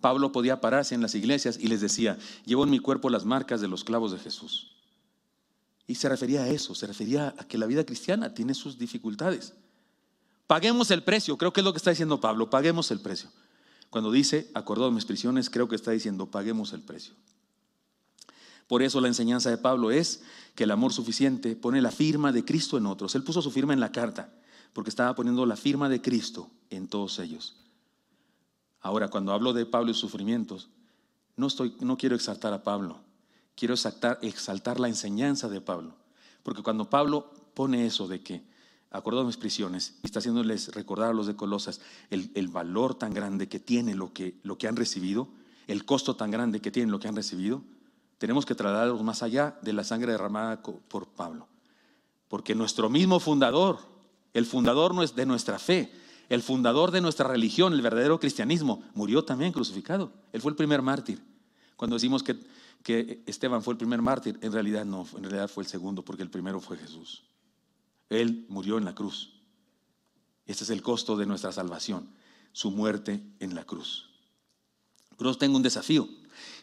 Pablo podía pararse en las iglesias y les decía, llevo en mi cuerpo las marcas de los clavos de Jesús. Y se refería a eso, se refería a que la vida cristiana tiene sus dificultades. Paguemos el precio, creo que es lo que está diciendo Pablo, paguemos el precio. Cuando dice, acordado mis prisiones, creo que está diciendo, paguemos el precio. Por eso la enseñanza de Pablo es que el amor suficiente pone la firma de Cristo en otros. Él puso su firma en la carta, porque estaba poniendo la firma de Cristo en todos ellos. Ahora, cuando hablo de Pablo y sus sufrimientos, no, estoy, no quiero exaltar a Pablo, quiero exaltar, la enseñanza de Pablo. Porque cuando Pablo pone eso de que acordado mis prisiones y está haciéndoles recordar a los de Colosas el, valor tan grande que tiene lo que, lo que han recibido, el costo tan grande que tiene lo que han recibido, tenemos que trasladarlos más allá de la sangre derramada por Pablo. Porque nuestro mismo fundador, el fundador no es de nuestra fe, el fundador de nuestra religión, el verdadero cristianismo, murió también crucificado. Él fue el primer mártir. Cuando decimos que que Esteban fue el primer mártir. En realidad no, en realidad fue el segundo, porque el primero fue Jesús. Él murió en la cruz. Este es el costo de nuestra salvación, su muerte en la cruz. Cruz tengo un desafío,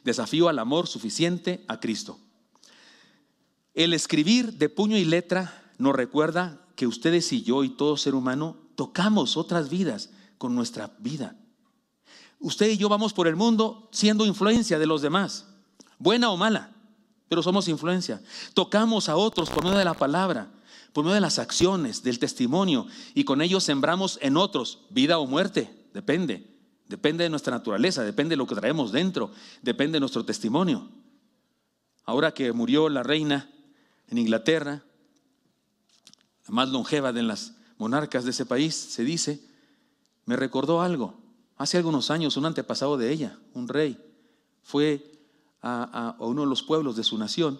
desafío al amor suficiente a Cristo. El escribir de puño y letra nos recuerda que ustedes y yo y todo ser humano tocamos otras vidas con nuestra vida. Usted y yo vamos por el mundo siendo influencia de los demás buena o mala, pero somos influencia. Tocamos a otros por medio de la palabra, por medio de las acciones, del testimonio, y con ellos sembramos en otros vida o muerte, depende. Depende de nuestra naturaleza, depende de lo que traemos dentro, depende de nuestro testimonio. Ahora que murió la reina en Inglaterra, la más longeva de las monarcas de ese país, se dice, me recordó algo. Hace algunos años un antepasado de ella, un rey, fue a, uno de los pueblos de su nación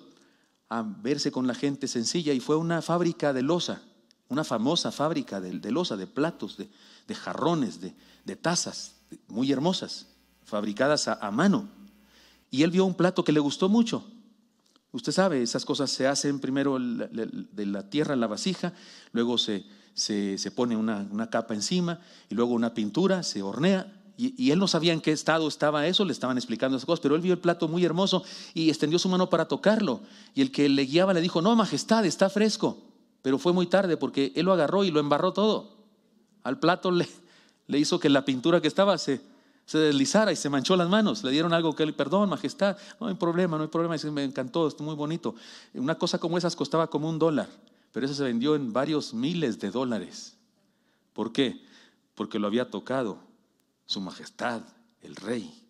a verse con la gente sencilla y fue una fábrica de loza una famosa fábrica de, de losa, de platos, de, jarrones, de, tazas, muy hermosas, fabricadas a, mano. Y él vio un plato que le gustó mucho. Usted sabe, esas cosas se hacen primero de la tierra en la vasija, luego se, se, pone una, una capa encima y luego una pintura, se hornea y, él no sabía en qué estado estaba eso, le estaban explicando esas cosas, pero él vio el plato muy hermoso y extendió su mano para tocarlo. Y el que le guiaba le dijo, no, majestad, está fresco. Pero fue muy tarde porque él lo agarró y lo embarró todo. Al plato le, hizo que la pintura que estaba se, deslizara y se manchó las manos. Le dieron algo que él, perdón, majestad, no hay problema, no hay problema. me encantó, está muy bonito. Una cosa como esas costaba como un dólar, pero eso se vendió en varios miles de dólares. ¿Por qué? Porque lo había tocado su Majestad, el Rey.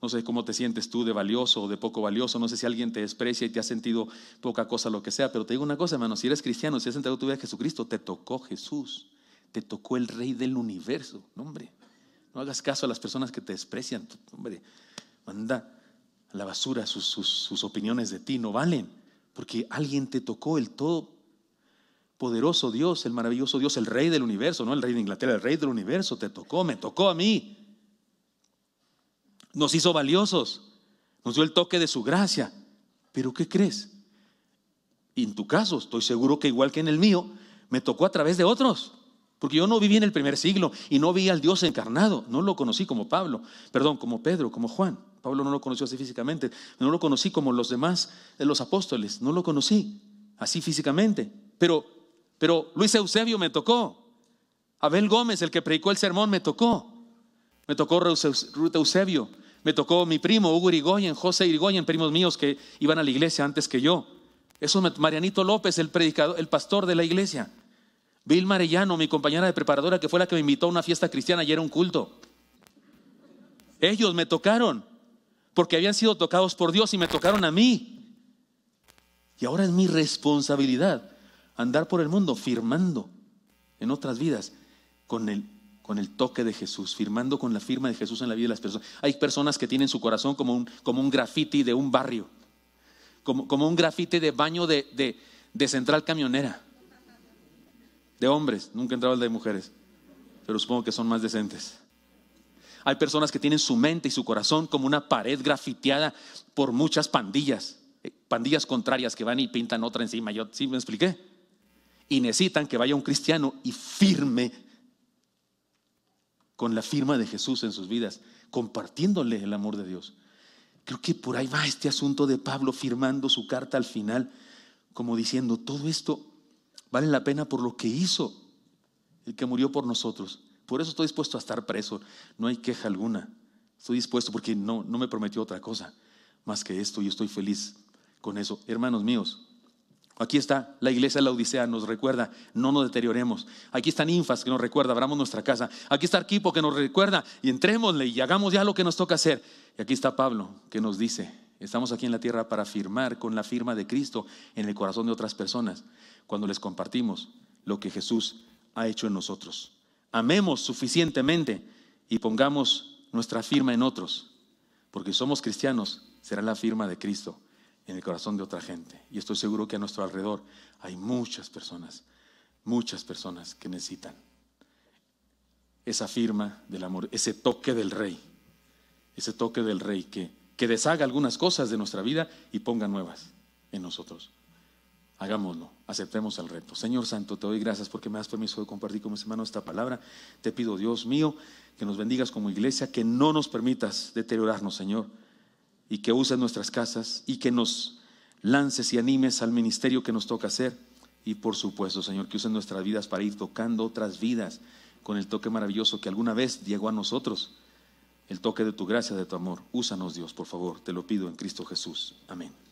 No sé cómo te sientes tú de valioso o de poco valioso. No sé si alguien te desprecia y te ha sentido poca cosa, lo que sea. Pero te digo una cosa, hermano. Si eres cristiano, si has entregado tu vida a Jesucristo, te tocó Jesús. Te tocó el Rey del universo. No, hombre. No hagas caso a las personas que te desprecian. Hombre, manda a la basura sus opiniones de ti. No valen. Porque alguien te tocó el todo Poderoso Dios, el maravilloso Dios, el rey del universo, no el rey de Inglaterra, el rey del universo, te tocó, me tocó a mí. Nos hizo valiosos, nos dio el toque de su gracia. Pero ¿qué crees? Y en tu caso, estoy seguro que igual que en el mío, me tocó a través de otros. Porque yo no viví en el primer siglo y no vi al Dios encarnado, no lo conocí como Pablo, perdón, como Pedro, como Juan. Pablo no lo conoció así físicamente, no lo conocí como los demás de eh, los apóstoles, no lo conocí así físicamente. Pero pero Luis Eusebio me tocó. Abel Gómez, el que predicó el sermón, me tocó. Me tocó Ruth Eusebio. Me tocó mi primo Hugo Irigoyen, José Irigoyen, primos míos que iban a la iglesia antes que yo. Eso Marianito López, el predicador, el pastor de la iglesia. Bill Marellano, mi compañera de preparadora, que fue la que me invitó a una fiesta cristiana y era un culto. Ellos me tocaron, porque habían sido tocados por Dios y me tocaron a mí. Y ahora es mi responsabilidad andar por el mundo firmando en otras vidas con el, con el toque de Jesús, firmando con la firma de Jesús en la vida de las personas. Hay personas que tienen su corazón como un, como un graffiti de un barrio, como, como un grafiti de baño de, central camionera, de hombres, nunca entraba el de mujeres, pero supongo que son más decentes. Hay personas que tienen su mente y su corazón como una pared grafiteada por muchas pandillas, eh, pandillas contrarias que van y pintan otra encima. Yo sí me expliqué. Y necesitan que vaya un cristiano y firme con la firma de Jesús en sus vidas, compartiéndole el amor de Dios. Creo que por ahí va este asunto de Pablo firmando su carta al final, como diciendo, todo esto vale la pena por lo que hizo el que murió por nosotros. Por eso estoy dispuesto a estar preso, no hay queja alguna. Estoy dispuesto porque no, no me prometió otra cosa más que esto y estoy feliz con eso. Hermanos míos, Aquí está la iglesia de la Odisea, nos recuerda, no nos deterioremos. Aquí están infas que nos recuerda, abramos nuestra casa. Aquí está Arquipo que nos recuerda y entrémosle y hagamos ya lo que nos toca hacer. Y aquí está Pablo que nos dice, estamos aquí en la tierra para firmar con la firma de Cristo en el corazón de otras personas cuando les compartimos lo que Jesús ha hecho en nosotros. Amemos suficientemente y pongamos nuestra firma en otros, porque somos cristianos, será la firma de Cristo en el corazón de otra gente. Y estoy seguro que a nuestro alrededor hay muchas personas, muchas personas que necesitan esa firma del amor, ese toque del rey, ese toque del rey que, deshaga algunas cosas de nuestra vida y ponga nuevas en nosotros. Hagámoslo, aceptemos el reto. Señor Santo, te doy gracias porque me has permiso de compartir con mis hermanos esta palabra. Te pido, Dios mío, que nos bendigas como iglesia, que no nos permitas deteriorarnos, Señor y que uses nuestras casas y que nos lances y animes al ministerio que nos toca hacer. Y por supuesto, Señor, que uses nuestras vidas para ir tocando otras vidas con el toque maravilloso que alguna vez llegó a nosotros. El toque de tu gracia, de tu amor. Úsanos, Dios, por favor. Te lo pido en Cristo Jesús. Amén.